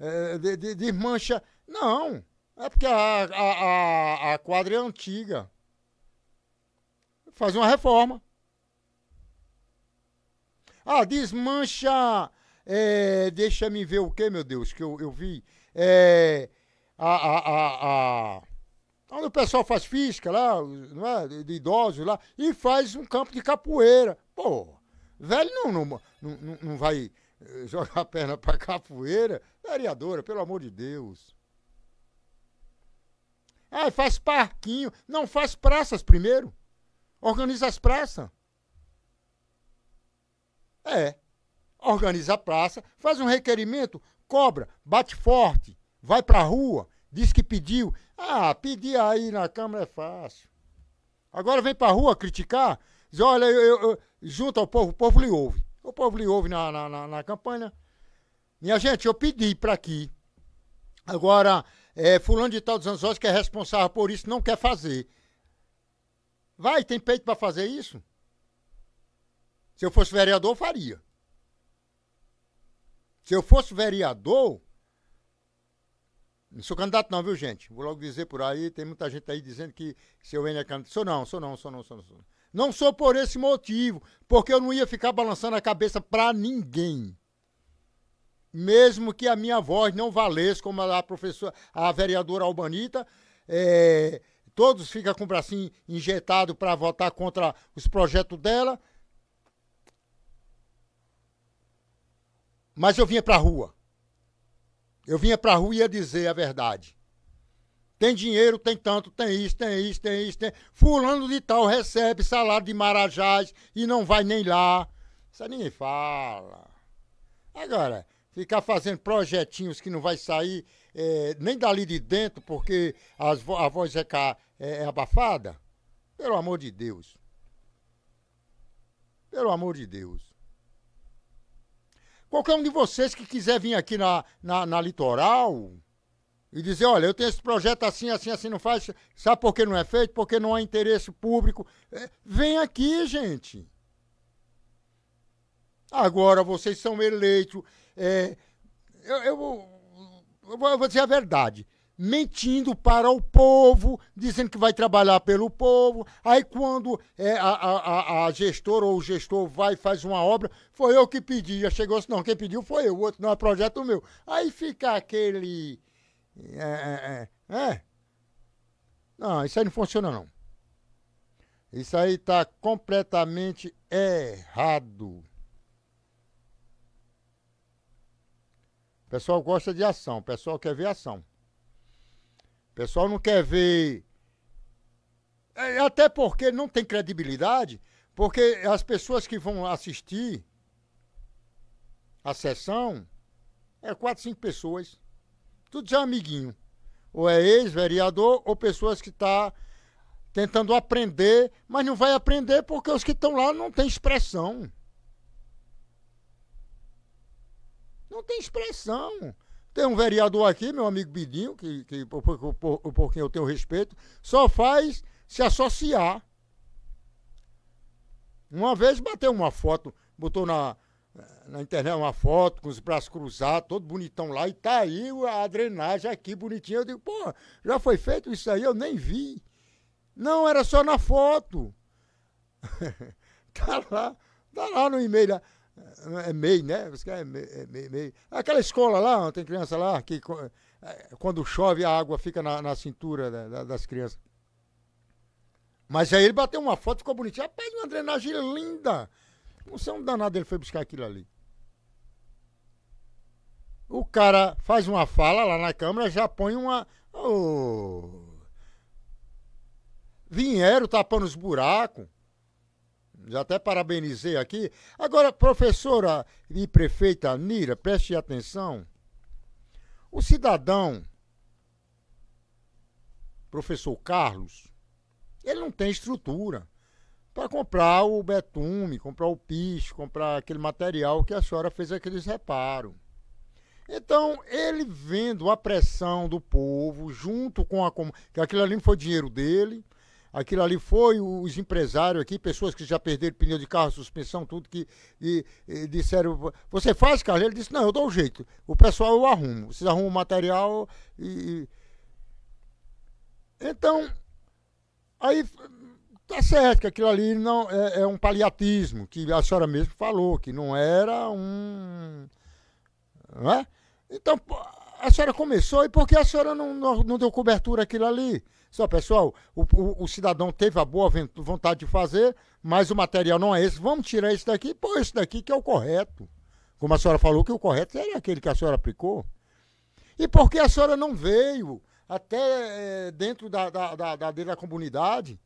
Speaker 2: é, de, de desmancha. Não. É porque a, a, a, a quadra é antiga. Faz uma reforma. Ah, desmancha. É, Deixa-me ver o que, meu Deus, que eu, eu vi. É, a, a, a, a, onde o pessoal faz física lá, não é? de, de idosos lá, e faz um campo de capoeira. Pô, velho não, não, não, não vai eh, jogar a perna pra capoeira. Vereadora, pelo amor de Deus. Ah, faz parquinho. Não, faz praças primeiro. Organiza as praças. É. Organiza a praça, faz um requerimento, cobra, bate forte, vai pra rua, diz que pediu. Ah, pedir aí na Câmara é fácil. Agora vem pra rua criticar, diz, olha, eu, eu, eu junto ao povo, o povo lhe ouve. O povo lhe ouve na, na, na, na campanha. Minha gente, eu pedi para aqui. Agora, é, fulano de tal dos Anzóis, que é responsável por isso, não quer fazer. Vai, tem peito para fazer isso? Se eu fosse vereador, eu faria. Se eu fosse vereador, não sou candidato não, viu, gente? Vou logo dizer por aí, tem muita gente aí dizendo que se eu é candidato. Sou não, sou não, sou não, sou não. Sou não. não sou por esse motivo, porque eu não ia ficar balançando a cabeça para ninguém. Mesmo que a minha voz não valesse, como a professora, a vereadora Albanita, é, todos ficam com o bracinho injetado para votar contra os projetos dela, Mas eu vinha para a rua. Eu vinha para a rua e ia dizer a verdade. Tem dinheiro, tem tanto, tem isso, tem isso, tem isso, tem. Fulano de tal recebe salário de marajás e não vai nem lá. Isso ninguém fala. Agora, ficar fazendo projetinhos que não vai sair é, nem dali de dentro porque as, a voz é, cá, é, é abafada. Pelo amor de Deus. Pelo amor de Deus. Qualquer um de vocês que quiser vir aqui na, na, na litoral e dizer, olha, eu tenho esse projeto assim, assim, assim, não faz, sabe por que não é feito? Porque não há interesse público. É, vem aqui, gente. Agora vocês são eleitos. É, eu, eu, eu, vou, eu vou dizer a verdade mentindo para o povo, dizendo que vai trabalhar pelo povo. Aí quando é, a, a, a gestora ou o gestor vai e faz uma obra, foi eu que pedi. Já chegou assim, não, quem pediu foi eu, o outro não é projeto meu. Aí fica aquele. É, é, é. é. Não, isso aí não funciona, não. Isso aí tá completamente errado. O pessoal gosta de ação, o pessoal quer ver ação. O pessoal não quer ver. É, até porque não tem credibilidade, porque as pessoas que vão assistir a sessão é quatro, cinco pessoas. Tudo já é amiguinho. Ou é ex-vereador ou pessoas que estão tá tentando aprender, mas não vai aprender porque os que estão lá não têm expressão. Não tem expressão. Tem um vereador aqui, meu amigo Bidinho, que, que por, por, por, por quem eu tenho respeito, só faz se associar. Uma vez bateu uma foto, botou na, é, na internet é uma foto com os braços cruzados, todo bonitão lá, e tá aí a drenagem aqui bonitinha. Eu digo, pô, já foi feito isso aí, eu nem vi. Não, era só na foto. tá lá, tá lá no e-mail. Lá. É, é MEI, né? Você quer é MEI, MEI, Aquela escola lá, tem criança lá, que quando chove a água fica na, na cintura da, da, das crianças. Mas aí ele bateu uma foto, ficou bonitinho. Rapaz, uma drenagem linda. Não sei é um danado ele foi buscar aquilo ali. O cara faz uma fala lá na câmera, já põe uma. Oh, Vinheiro tapando os buracos. Já até parabenizei aqui. Agora, professora e prefeita Nira, preste atenção. O cidadão, professor Carlos, ele não tem estrutura para comprar o betume, comprar o piso, comprar aquele material que a senhora fez aqueles reparos. Então, ele vendo a pressão do povo, junto com a. que aquilo ali não foi dinheiro dele, aquilo ali foi os empresários aqui, pessoas que já perderam pneu de carro, suspensão, tudo, que e, e disseram: Você faz, Carlos? Ele disse: Não, eu dou o um jeito. O pessoal eu arrumo. Vocês arrumam o material e. Então, aí Tá certo que aquilo ali não é, é um paliatismo, que a senhora mesmo falou, que não era um. Não é? Então, a senhora começou e por que a senhora não, não, não deu cobertura àquilo ali? Só, pessoal, o, o, o, cidadão teve a boa vontade de fazer, mas o material não é esse. Vamos tirar esse daqui e pôr esse daqui que é o correto. Como a senhora falou, que o correto era aquele que a senhora aplicou. E por que a senhora não veio até é, dentro da, da, da, da, da comunidade?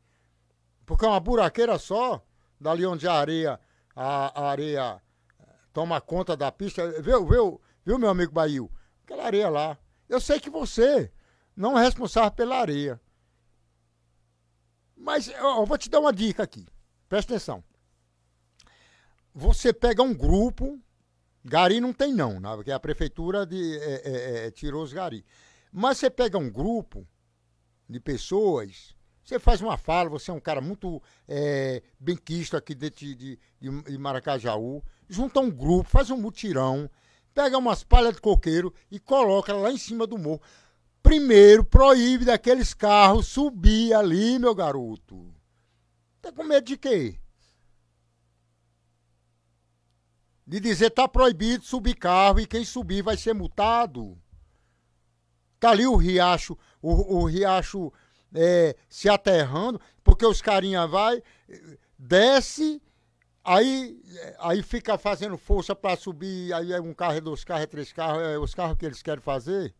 Speaker 2: Porque é uma buraqueira só, dali onde a areia, a, a areia eh, toma conta da pista. Viu, viu, viu, meu amigo Bail? Aquela areia lá. Eu sei que você não é responsável pela areia. Mas ó, eu vou te dar uma dica aqui. Presta atenção. Você pega um grupo. Gari não tem, não, né? porque a prefeitura de, é, é, é, é tirou os gari. Mas você pega um grupo de pessoas você faz uma fala, você é um cara muito é, eh, benquisto aqui de, de, de Maracajaú. Junta um grupo, faz um mutirão, pega umas palhas de coqueiro e coloca lá em cima do morro. Primeiro, proíbe daqueles carros subir ali, meu garoto. Tá com medo de quê? de dizer tá proibido subir carro e quem subir vai ser multado. Tá ali o riacho, o, o riacho é, se aterrando, porque os carinha vai, desce, aí, aí fica fazendo força para subir, aí é um carro, é dois carros, é três carros, é os carros que eles querem fazer.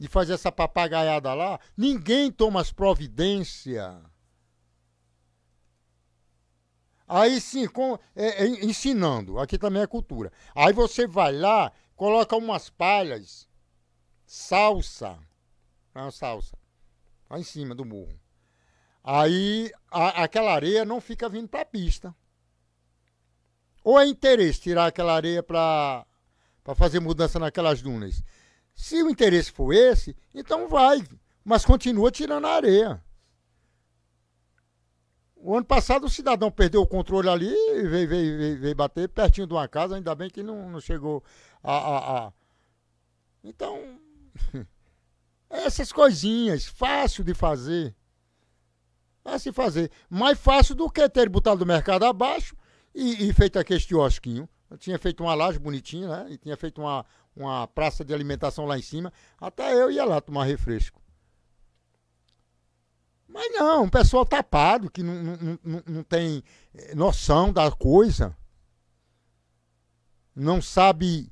Speaker 2: E fazer essa papagaiada lá, ninguém toma as providências. Aí sim, com, é, é, ensinando, aqui também é cultura. Aí você vai lá, coloca umas palhas, salsa, na é salsa. Lá em cima do morro. Aí a, aquela areia não fica vindo para a pista. Ou é interesse tirar aquela areia para fazer mudança naquelas dunas? Se o interesse for esse, então vai. Mas continua tirando a areia. O ano passado o cidadão perdeu o controle ali e veio, veio, veio, veio bater pertinho de uma casa, ainda bem que não, não chegou a, a, a. Então. Essas coisinhas, fácil de fazer. Fácil de fazer. Mais fácil do que ter botado o mercado abaixo e, e feito aquele estiosquinho. Eu tinha feito uma laje bonitinha, né? E tinha feito uma, uma praça de alimentação lá em cima. Até eu ia lá tomar refresco. Mas não, um pessoal tapado, que não, não, não, não tem eh, noção da coisa. Não sabe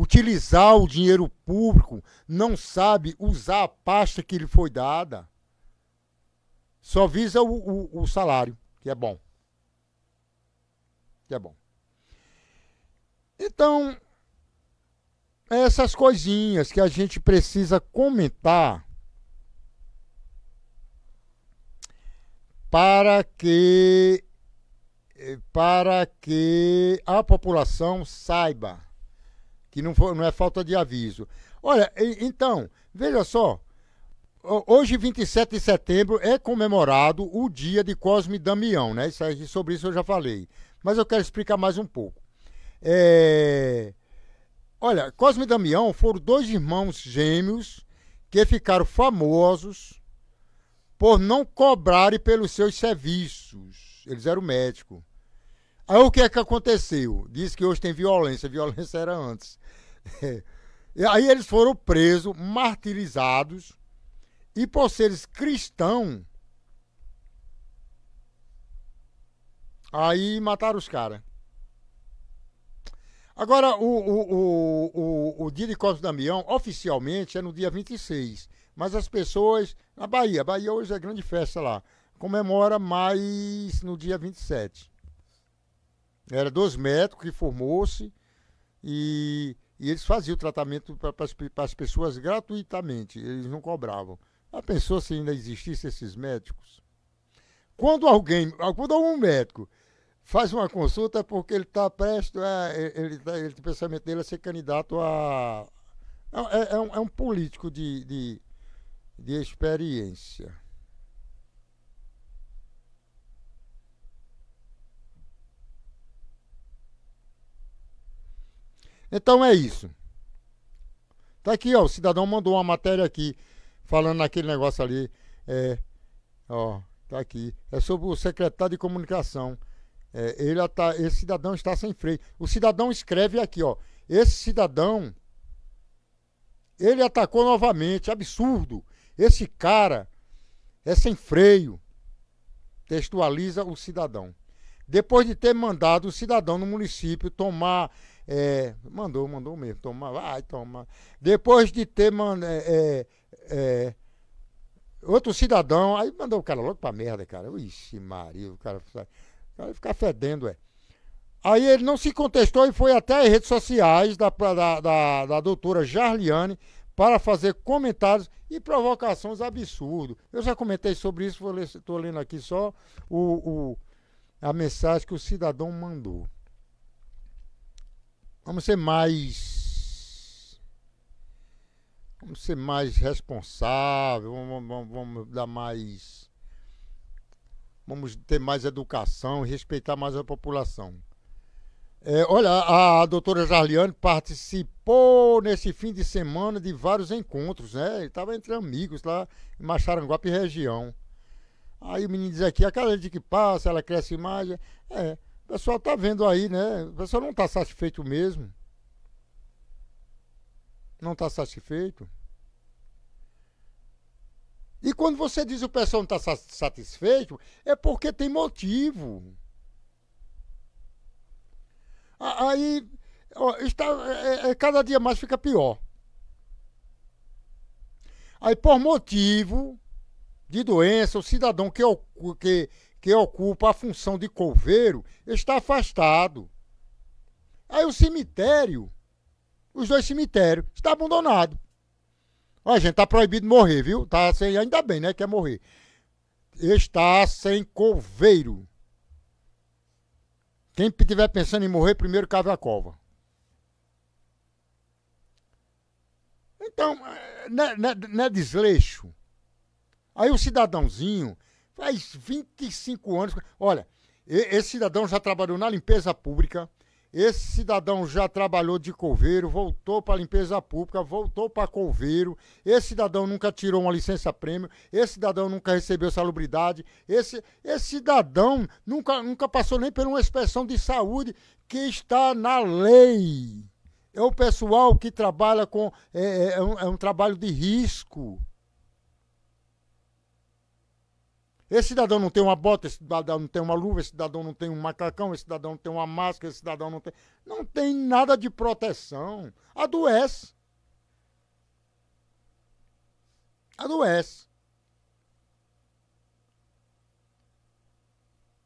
Speaker 2: utilizar o dinheiro público, não sabe usar a pasta que lhe foi dada. Só visa o, o, o salário, que é bom. Que é bom. Então, é essas coisinhas que a gente precisa comentar para que eh, para que a população saiba que não, for, não é falta de aviso. Olha, então, veja só. Hoje, 27 de setembro, é comemorado o dia de Cosme Damião, né? Isso sobre isso eu já falei. Mas eu quero explicar mais um pouco. É... Olha, Cosme e Damião foram dois irmãos gêmeos que ficaram famosos por não cobrarem pelos seus serviços. Eles eram médicos. Aí o que é que aconteceu? Diz que hoje tem violência. Violência era antes. É. e aí eles foram presos, martirizados, e por seres cristãos, aí mataram os caras. Agora, o, o, o, o, dia de Cosme Damião, oficialmente, é no dia 26. Mas as pessoas. Na Bahia, Bahia hoje é grande festa lá. Comemora mais no dia 27. Era dois médicos que formou-se e e eles faziam o tratamento para as pessoas gratuitamente, eles não cobravam. a pensou se ainda existissem esses médicos? Quando alguém, quando um médico faz uma consulta é porque ele está presto a, é, ele, ele, tá, ele, o pensamento dele é ser candidato a, é, é, é um, é, um, político de, de, de, experiência. Então é isso. Tá aqui, ó. O cidadão mandou uma matéria aqui, falando naquele negócio ali. É, ó, tá aqui. É sobre o secretário de comunicação. É, ele tá, esse cidadão está sem freio. O cidadão escreve aqui, ó. Esse cidadão, ele atacou novamente. Absurdo. Esse cara é sem freio. Textualiza o cidadão. Depois de ter mandado o cidadão no município tomar é, mandou, mandou mesmo. Toma, vai, toma. Depois de ter é, é, é, outro cidadão, aí mandou o cara logo pra merda, cara. Ixi, Maria, o cara, o cara ficar fedendo, é. Aí ele não se contestou e foi até as redes sociais da, da, da, da doutora Jarliane para fazer comentários e provocações absurdas. Eu já comentei sobre isso, estou lendo aqui só o, o, a mensagem que o cidadão mandou. Vamos ser mais. Vamos ser mais responsável, vamos, vamos, vamos dar mais. Vamos ter mais educação, respeitar mais a população. É, olha, a doutora Jarliane participou nesse fim de semana de vários encontros, né? Estava entre amigos lá em Macharanguape região. Aí o menino diz aqui, a cada dia que passa, ela cresce mais. É, o pessoal tá vendo aí, né? O pessoal não tá satisfeito mesmo. Não tá satisfeito. E quando você diz o pessoal não está satisfeito, é porque tem motivo. Aí ó, está, é, é, cada dia mais fica pior. Aí por motivo de doença, o cidadão que, que, que ocupa a função de couveiro, está afastado. Aí o cemitério, os dois cemitérios, está abandonado. Olha, gente, tá proibido morrer, viu? Tá sem, ainda bem, né? Quer é morrer. Está sem couveiro. Quem estiver pensando em morrer, primeiro cave a cova. Então, eh, não é, não é né, desleixo. Aí o cidadãozinho faz 25 anos. Olha, esse cidadão já trabalhou na limpeza pública, esse cidadão já trabalhou de coveiro, voltou para a limpeza pública, voltou para coveiro. Esse cidadão nunca tirou uma licença prêmio, esse cidadão nunca recebeu salubridade, esse, esse cidadão nunca, nunca passou nem por uma inspeção de saúde que está na lei. É o pessoal que trabalha com. é, é, é um, é um trabalho de risco. Esse cidadão não tem uma bota, esse cidadão não tem uma luva, esse cidadão não tem um macacão, esse cidadão não tem uma máscara, esse cidadão não tem. Não tem nada de proteção. Adoece. Adoece.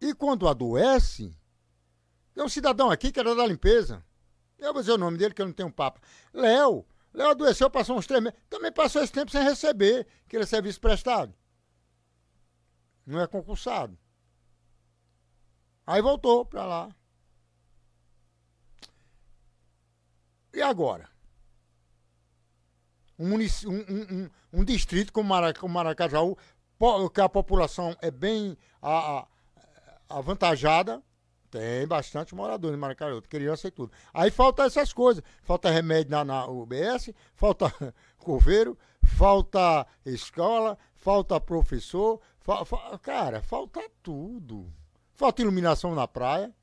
Speaker 2: E quando adoece, tem um cidadão aqui que era da limpeza. Eu vou dizer o nome dele que eu não tenho papo. Léo. Léo adoeceu, passou uns três meses. Também passou esse tempo sem receber aquele é serviço prestado. Não é concursado. Aí voltou para lá. E agora? Um, munic... um, um, um distrito como, Maracajá como que a população é bem a, a, avantajada, tem bastante moradores em Maracajá, criança e tudo. Aí falta essas coisas. Falta remédio na, na UBS, falta coveiro, falta escola, falta professor, Fa fa cara, falta tudo. Falta iluminação na praia.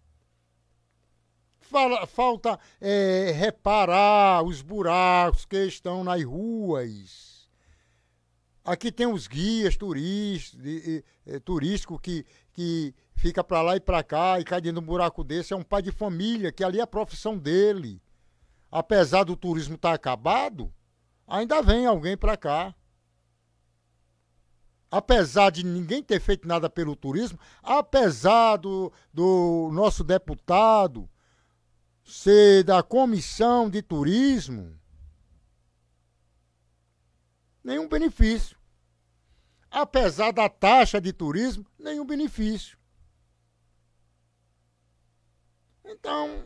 Speaker 2: Fala, falta é, reparar os buracos que estão nas ruas. Aqui tem os guias é, turísticos que, que fica para lá e para cá e cai dentro de um buraco desse. É um pai de família, que ali é a profissão dele. Apesar do turismo estar tá acabado, ainda vem alguém para cá apesar de ninguém ter feito nada pelo turismo, apesar do, do nosso deputado ser da comissão de turismo, nenhum benefício. Apesar da taxa de turismo, nenhum benefício. Então,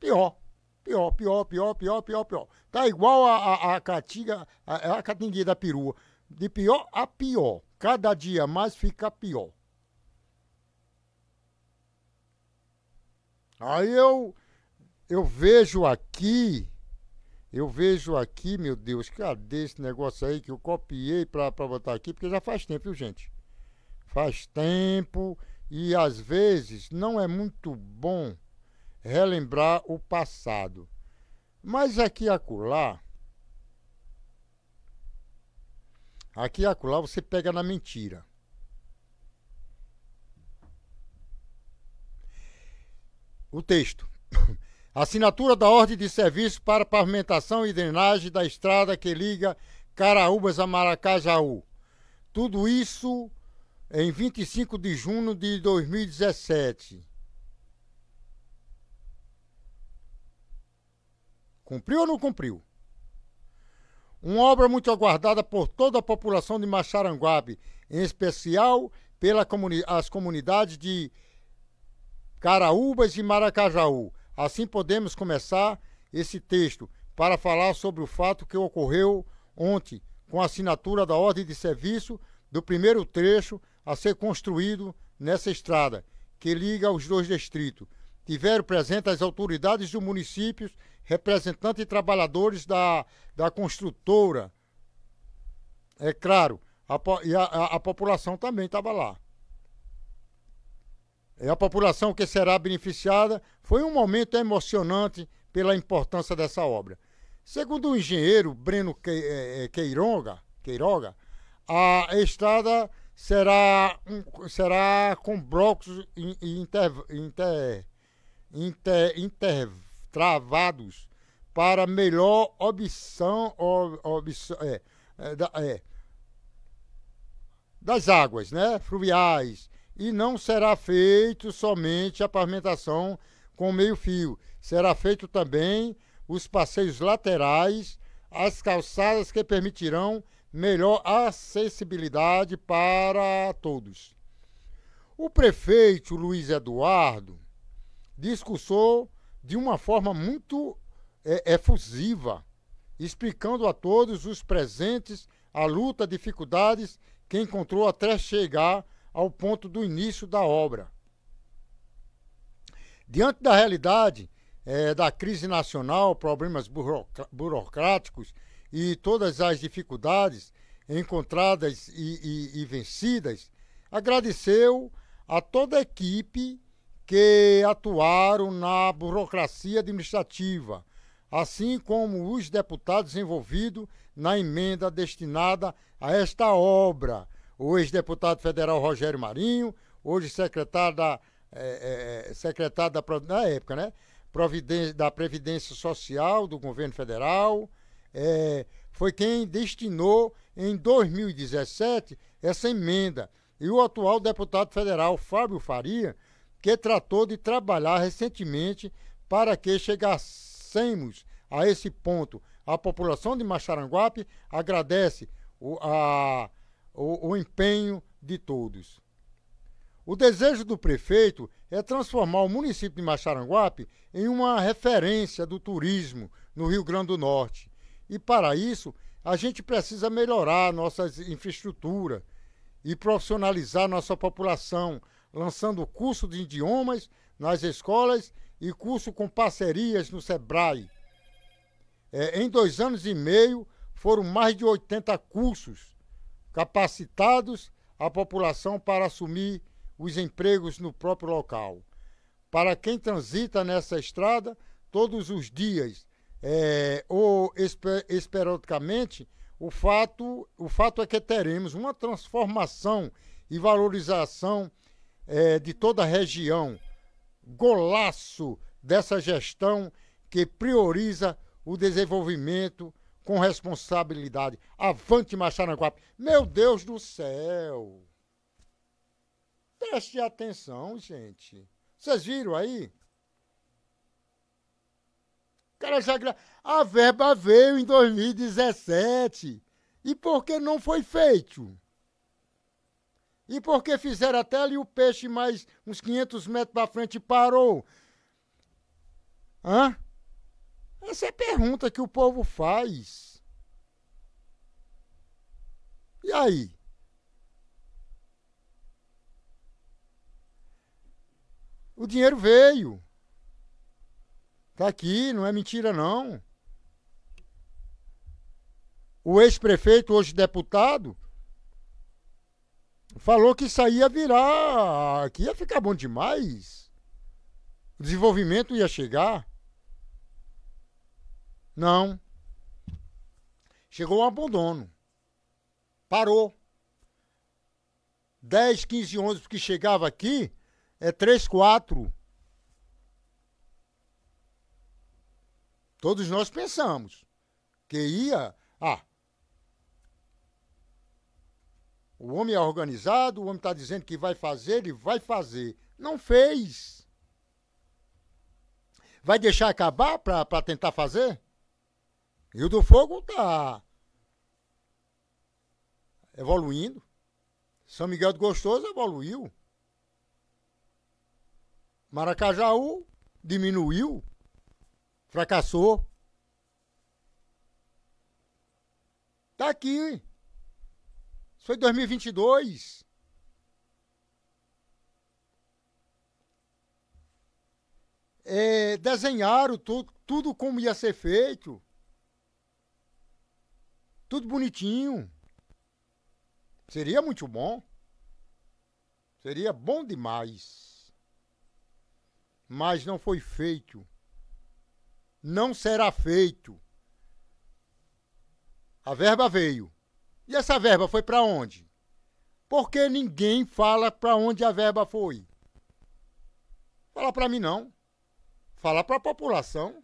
Speaker 2: pior. Pior, pior, pior, pior, pior, pior. Tá igual a, a, a caatinga, a, a catinguinha da perua de pior a pior. Cada dia mais fica pior. Aí eu eu vejo aqui, eu vejo aqui, meu Deus, cadê esse negócio aí que eu copiei para botar aqui? Porque já faz tempo, viu, gente? Faz tempo e às vezes não é muito bom relembrar o passado. Mas aqui é acolá, Aqui e acolá você pega na mentira. O texto. Assinatura da ordem de serviço para pavimentação e drenagem da estrada que liga Caraúbas a Maracajaú. Tudo isso em 25 de junho de 2017. Cumpriu ou não cumpriu? Uma obra muito aguardada por toda a população de Macharanguabe, em especial pelas comuni comunidades de Caraúbas e Maracajaú. Assim podemos começar esse texto para falar sobre o fato que ocorreu ontem com a assinatura da ordem de serviço do primeiro trecho a ser construído nessa estrada que liga os dois distritos. Tiveram presentes as autoridades dos municípios representante de trabalhadores da, da construtora. É claro, a, e a, a, a população também estava lá. E é a população que será beneficiada foi um momento emocionante pela importância dessa obra. Segundo o engenheiro Breno é, é, Queiroga, Queiroga a estrada será, será com blocos inter, inter, inter, inter travados para melhor opção, é, é, é, das águas né, fluviais e não será feito somente a pavimentação com meio-fio, será feito também os passeios laterais, as calçadas que permitirão melhor acessibilidade para todos. O prefeito Luiz Eduardo discursou de uma forma muito é, efusiva, explicando a todos os presentes a luta, dificuldades que encontrou até chegar ao ponto do início da obra. Diante da realidade é, da crise nacional, problemas burocráticos e todas as dificuldades encontradas e, e, e vencidas, agradeceu a toda a equipe que atuaram na burocracia administrativa, assim como os deputados envolvidos na emenda destinada a esta obra. O ex-deputado federal Rogério Marinho, hoje secretário da, é, é, secretário da, na época, né? Providência, da Previdência Social do governo federal, é, foi quem destinou em 2017 essa emenda. E o atual deputado federal Fábio Faria que tratou de trabalhar recentemente para que chegássemos a esse ponto. A população de Macharanguape agradece o, a, o, o empenho de todos. O desejo do prefeito é transformar o município de Macharanguape em uma referência do turismo no Rio Grande do Norte. E para isso, a gente precisa melhorar nossa infraestrutura e profissionalizar nossa população, lançando curso de idiomas nas escolas e curso com parcerias no SEBRAE. É, em dois anos e meio, foram mais de 80 cursos capacitados a população para assumir os empregos no próprio local. Para quem transita nessa estrada, todos os dias, é, ou esper esperodicamente, o fato, o fato é que teremos uma transformação e valorização é, de toda a região. Golaço dessa gestão que prioriza o desenvolvimento com responsabilidade. Avante Macharanguape. Meu Deus do céu! Preste atenção, gente. Vocês viram aí? Cara, já a verba veio em 2017. E por que não foi feito? E por que fizeram até ali o peixe mais uns 500 metros para frente parou? Hã? Essa é a pergunta que o povo faz. E aí? O dinheiro veio. Tá aqui, não é mentira não. O ex-prefeito, hoje deputado, falou que isso aí ia virar, que ia ficar bom demais. O desenvolvimento ia chegar. Não. Chegou um abandono. Parou. 10, 15 11 que chegava aqui é 3, 4. Todos nós pensamos que ia. Ah, O homem é organizado, o homem está dizendo que vai fazer, ele vai fazer. Não fez. Vai deixar acabar para tentar fazer? Rio do fogo está evoluindo. São Miguel do Gostoso evoluiu. Maracajaú diminuiu, fracassou. Está aqui. Isso foi em 2022. É, desenharam tudo tudo como ia ser feito. Tudo bonitinho. Seria muito bom. Seria bom demais. Mas não foi feito. Não será feito. A verba veio. E essa verba foi para onde? Porque ninguém fala para onde a verba foi. Fala para mim não. Fala para a população.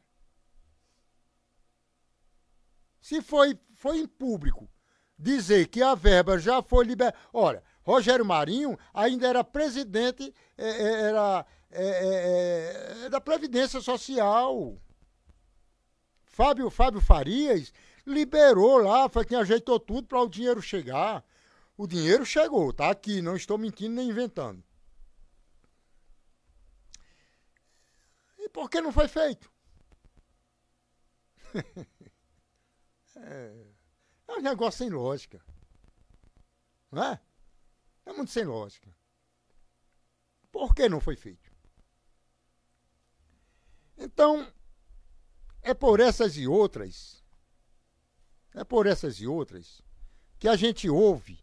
Speaker 2: Se foi, foi em público dizer que a verba já foi liberada. Olha, Rogério Marinho ainda era presidente é, é, era, era, é, era da Previdência Social. Fábio, Fábio Farias liberou lá, foi quem ajeitou tudo para o dinheiro chegar. O dinheiro chegou, tá aqui, não estou mentindo nem inventando. E por que não foi feito? é, é um negócio sem lógica. Não é? É muito sem lógica. Por que não foi feito? Então, é por essas e outras é por essas e outras que a gente ouve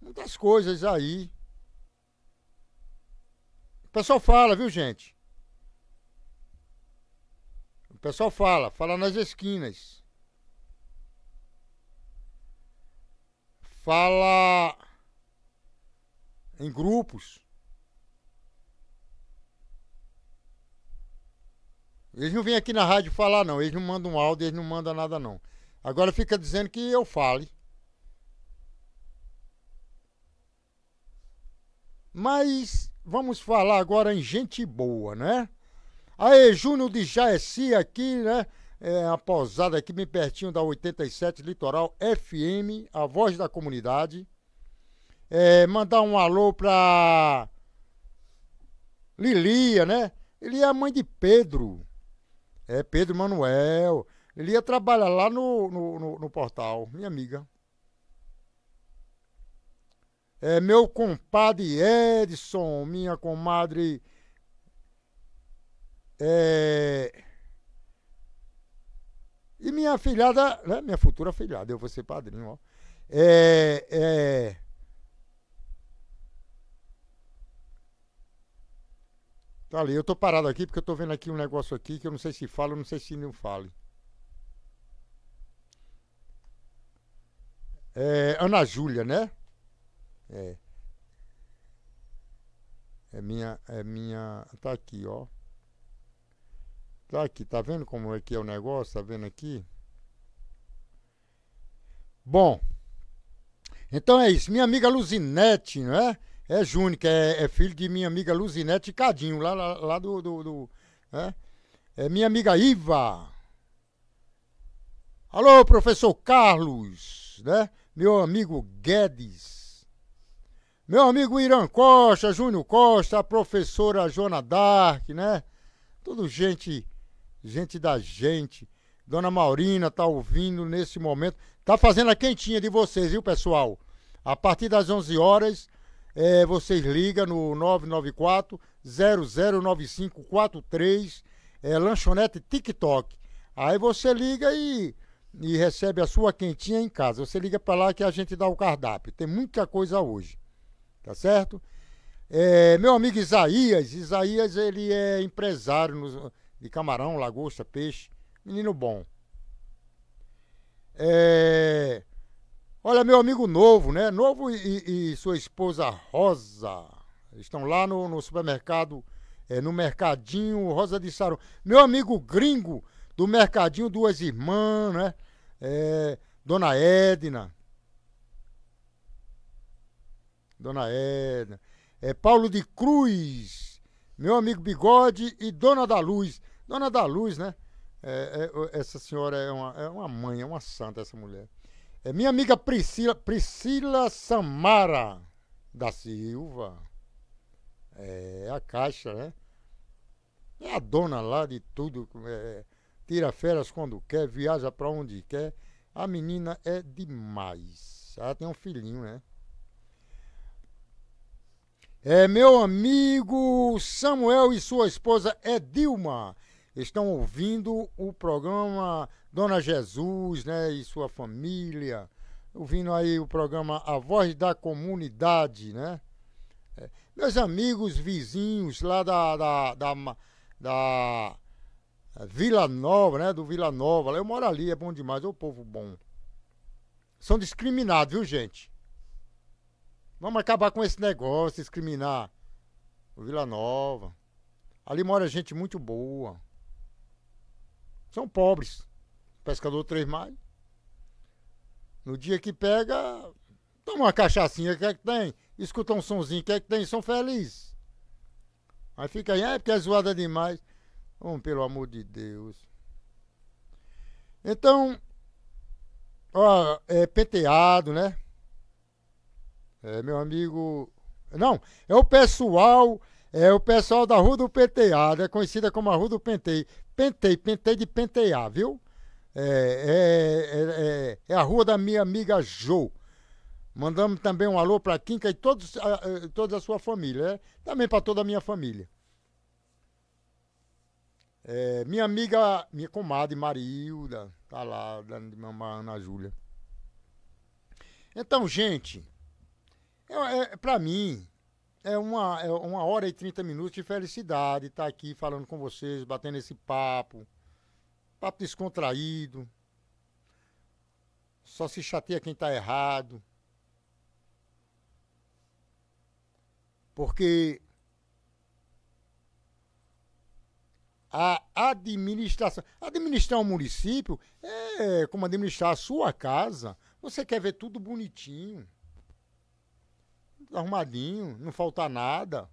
Speaker 2: muitas coisas aí. O pessoal fala, viu, gente? O pessoal fala, fala nas esquinas. Fala em grupos. Eles não vêm aqui na rádio falar, não. Eles não mandam áudio, eles não mandam nada, não. Agora fica dizendo que eu fale. Mas vamos falar agora em gente boa, né? Aê, Júnior de Jaeci aqui, né? É, a pousada aqui bem pertinho da 87 Litoral FM, a voz da comunidade. É, mandar um alô pra Lilia, né? Ele é a mãe de Pedro. É, Pedro Manuel. Ele ia trabalhar lá no, no, no, no portal, minha amiga. É, meu compadre Edson, minha comadre. É, e minha filhada, né, minha futura filhada, eu vou ser padrinho, ó. É, é, tá ali, eu tô parado aqui porque eu tô vendo aqui um negócio aqui que eu não sei se falo, não sei se não fale. É, Ana Júlia, né? É. É minha, é minha. Tá aqui, ó. Tá aqui, tá vendo como é que é o negócio? Tá vendo aqui? Bom, então é isso. Minha amiga Luzinete, não é? É Júnica, é, é filho de minha amiga Luzinete Cadinho, lá, lá, lá do. do, do é, é minha amiga Iva. Alô, professor Carlos, né? meu amigo Guedes, meu amigo Irã Costa, Júnior Costa, a professora Jona Dark, né? Tudo gente, gente da gente. Dona Maurina tá ouvindo nesse momento. Tá fazendo a quentinha de vocês, viu, pessoal? A partir das 11 horas, é, vocês ligam no 994 009543, é, lanchonete TikTok. Aí você liga e e recebe a sua quentinha em casa. Você liga para lá que a gente dá o cardápio. Tem muita coisa hoje, tá certo? É, meu amigo Isaías, Isaías ele é empresário no, de camarão, lagosta, peixe, menino bom. É, olha, meu amigo Novo, né? Novo e, e sua esposa Rosa estão lá no, no supermercado, é, no mercadinho Rosa de Saru. Meu amigo gringo, do Mercadinho Duas Irmãs, né? É, Dona Edna. Dona Edna. É, Paulo de Cruz, meu amigo Bigode e Dona da Luz. Dona da Luz, né? É, é, essa senhora é uma, é uma mãe, é uma santa essa mulher. É minha amiga Priscila, Priscila Samara da Silva. É a caixa, né? É a dona lá de tudo. É, tira férias quando quer, viaja para onde quer. A menina é demais. Ela tem um filhinho, né? É meu amigo Samuel e sua esposa Edilma é estão ouvindo o programa Dona Jesus, né, e sua família, ouvindo aí o programa A Voz da Comunidade, né? É. Meus amigos, vizinhos lá da da, da, da Vila Nova, né? Do Vila Nova. Eu moro ali, é bom demais. É o povo bom. São discriminados, viu, gente? Vamos acabar com esse negócio, discriminar. O Vila Nova. Ali mora gente muito boa. São pobres. Pescador Três Mais. No dia que pega, toma uma cachaçinha, o que é que tem? Escuta um sonzinho, o que é que tem? São felizes. Aí fica aí, ah, é porque é zoada demais. Oh, pelo amor de Deus. Então, ó, é penteado, né? É, meu amigo. Não, é o pessoal. É o pessoal da Rua do Penteado, é conhecida como a Rua do Pentei. Pentei, pentei de pentear, viu? É, é, é, é, é a rua da minha amiga Jo. Mandamos também um alô para Quinca e todos, a, toda a sua família, né? também para toda a minha família. É, minha amiga, minha comadre Marilda, tá lá, dando de mamar Ana Júlia. Então, gente, é, é, para mim, é uma, é uma hora e trinta minutos de felicidade estar tá aqui falando com vocês, batendo esse papo, papo descontraído. Só se chateia quem tá errado. Porque a administração. Administrar um município é como administrar a sua casa. Você quer ver tudo bonitinho, arrumadinho, não falta nada.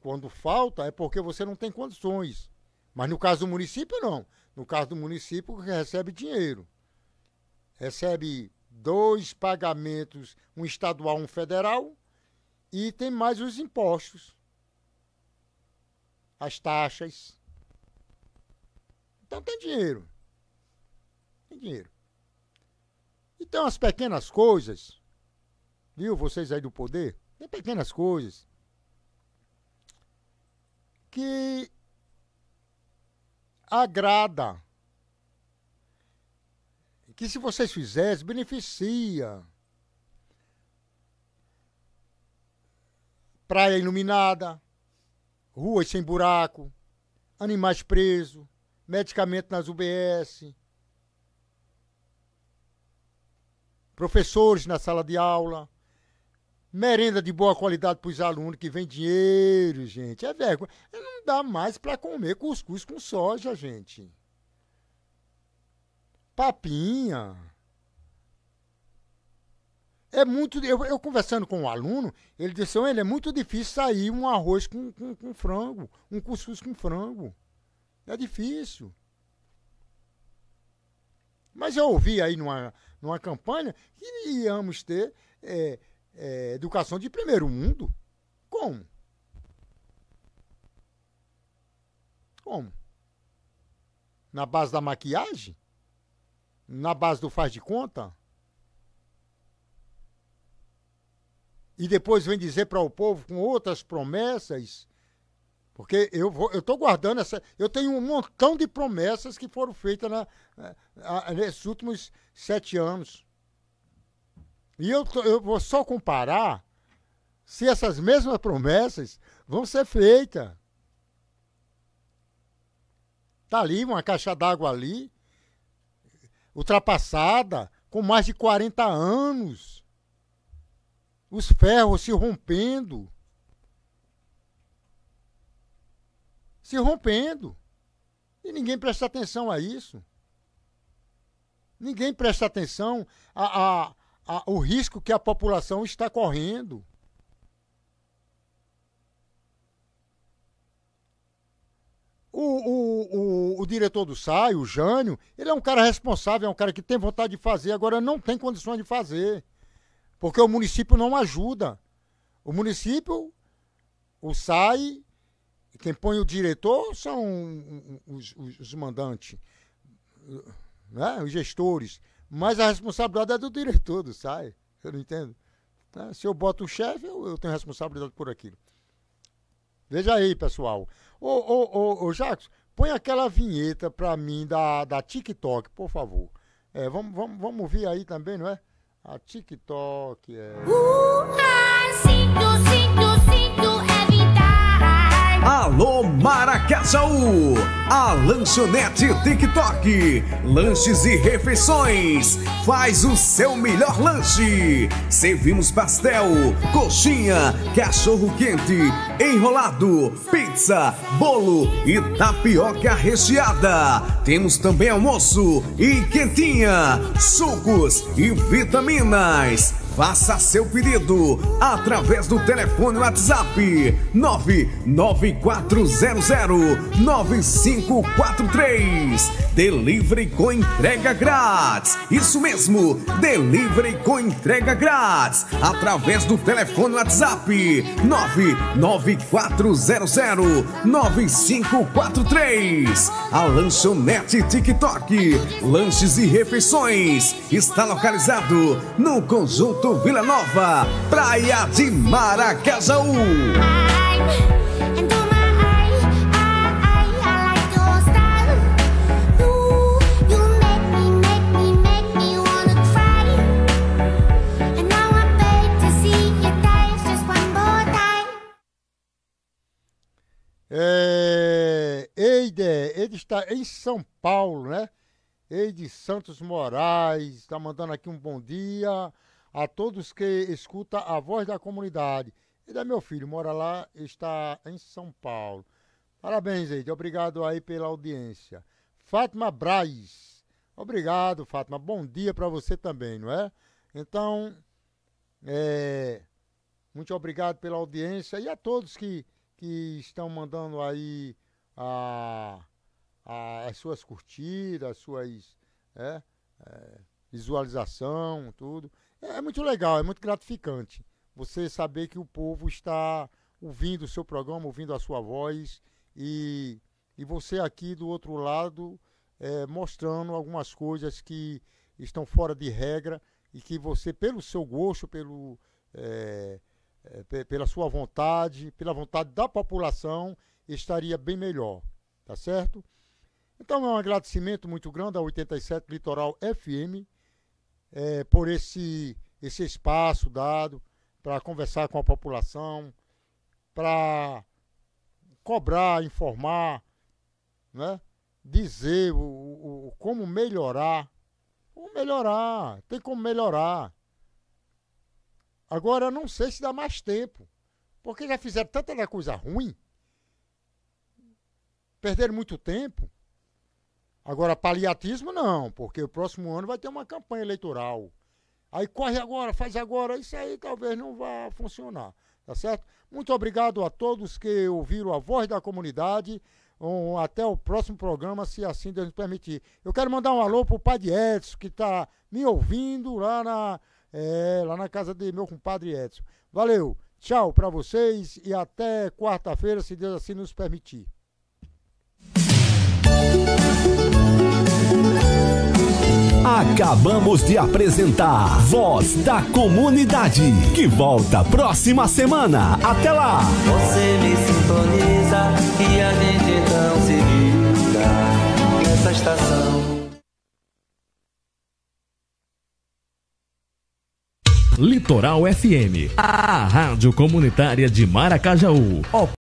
Speaker 2: Quando falta é porque você não tem condições. Mas no caso do município, não. No caso do município, recebe dinheiro. Recebe dois pagamentos, um estadual, um federal, e tem mais os impostos as taxas. Então tem dinheiro. Tem dinheiro. Então as pequenas coisas, viu, vocês aí do poder, tem pequenas coisas que agrada. Que se vocês fizessem, beneficia. Praia iluminada, ruas sem buraco, animais presos, medicamento nas UBS, professores na sala de aula, merenda de boa qualidade para os alunos que vem dinheiro, gente. É vergonha. Não dá mais para comer cuscuz com soja, gente. Papinha. É muito. Eu, eu conversando com um aluno, ele disse: ele assim, é muito difícil sair um arroz com, com, com frango, um cuscuz com frango. É difícil. Mas eu ouvi aí numa, numa campanha que íamos ter é, é, educação de primeiro mundo. Como? Como? Na base da maquiagem? Na base do faz de conta? e depois vem dizer para o povo com outras promessas, porque eu estou guardando essa. Eu tenho um montão de promessas que foram feitas na, na, nesses últimos sete anos. E eu, tô, eu vou só comparar se essas mesmas promessas vão ser feitas. Está ali, uma caixa d'água ali, ultrapassada, com mais de 40 anos os ferros se rompendo. Se rompendo. E ninguém presta atenção a isso. Ninguém presta atenção a, a, a, o risco que a população está correndo. O, o, o, o, diretor do SAI, o Jânio, ele é um cara responsável, é um cara que tem vontade de fazer, agora não tem condições de fazer. Porque o município não ajuda. O município, o SAI, quem põe o diretor são os, os, os mandantes, né? os gestores. Mas a responsabilidade é do diretor do SAI. Eu não entendo. Né, se eu boto o chefe, eu, eu tenho responsabilidade por aquilo. Veja aí, pessoal. Ô, ô, ô, ô Jacques, põe aquela vinheta para mim da, da TikTok, por favor. É, vamos, vamos, vamos ver aí também, não é? a TikTok, é... Uh,
Speaker 1: ah, sim, Maracajau, a lanchonete TikTok, lanches e refeições, faz o seu melhor lanche. Servimos pastel, coxinha, cachorro quente, enrolado, pizza, bolo e tapioca recheada. Temos também almoço e quentinha, sucos e vitaminas. Faça seu pedido através do telefone WhatsApp 994009543. Delivery com entrega grátis. Isso mesmo, delivery com entrega grátis através do telefone WhatsApp 994009543. A lanchonete TikTok, lanches e refeições está localizado no conjunto do Vila Nova, Praia de Maracajaú.
Speaker 2: É, Eide, ele está em São Paulo, né? Eide Santos Moraes, está mandando aqui um bom dia a todos que escuta a voz da comunidade. e da meu filho, mora lá, está em São Paulo. Parabéns, Eide. Obrigado aí pela audiência. Fátima Braz. Obrigado, Fátima. Bom dia para você também, não é? Então, é, muito obrigado pela audiência e a todos que, que estão mandando aí a, a, as suas curtidas, as suas é, é, visualização, tudo. É, é, muito legal, é muito gratificante você saber que o povo está ouvindo o seu programa, ouvindo a sua voz e, e você aqui do outro lado é, mostrando algumas coisas que estão fora de regra e que você, pelo seu gosto, pelo, é, é, pela sua vontade, pela vontade da população, estaria bem melhor, tá certo? Então é um agradecimento muito grande a 87 Litoral FM é, por esse, esse espaço dado para conversar com a população, para cobrar, informar, né? dizer o, o, como melhorar. Como melhorar, tem como melhorar. Agora, não sei se dá mais tempo, porque já fizeram tanta coisa ruim, perderam muito tempo Agora, paliatismo não, porque o próximo ano vai ter uma campanha eleitoral. Aí corre agora, faz agora, isso aí talvez não vá funcionar, tá certo? Muito obrigado a todos que ouviram a voz da comunidade. Um, até o próximo programa, se assim Deus nos permitir. Eu quero mandar um alô pro padre Edson, que tá me ouvindo lá na, é, lá na casa de meu compadre Edson. Valeu, tchau para vocês e até quarta-feira, se Deus assim nos permitir.
Speaker 1: Acabamos de apresentar Voz da Comunidade, que volta próxima semana. Até lá! Você me sintoniza e a gente então se liga nessa estação. Litoral FM, a rádio comunitária de Maracajaú.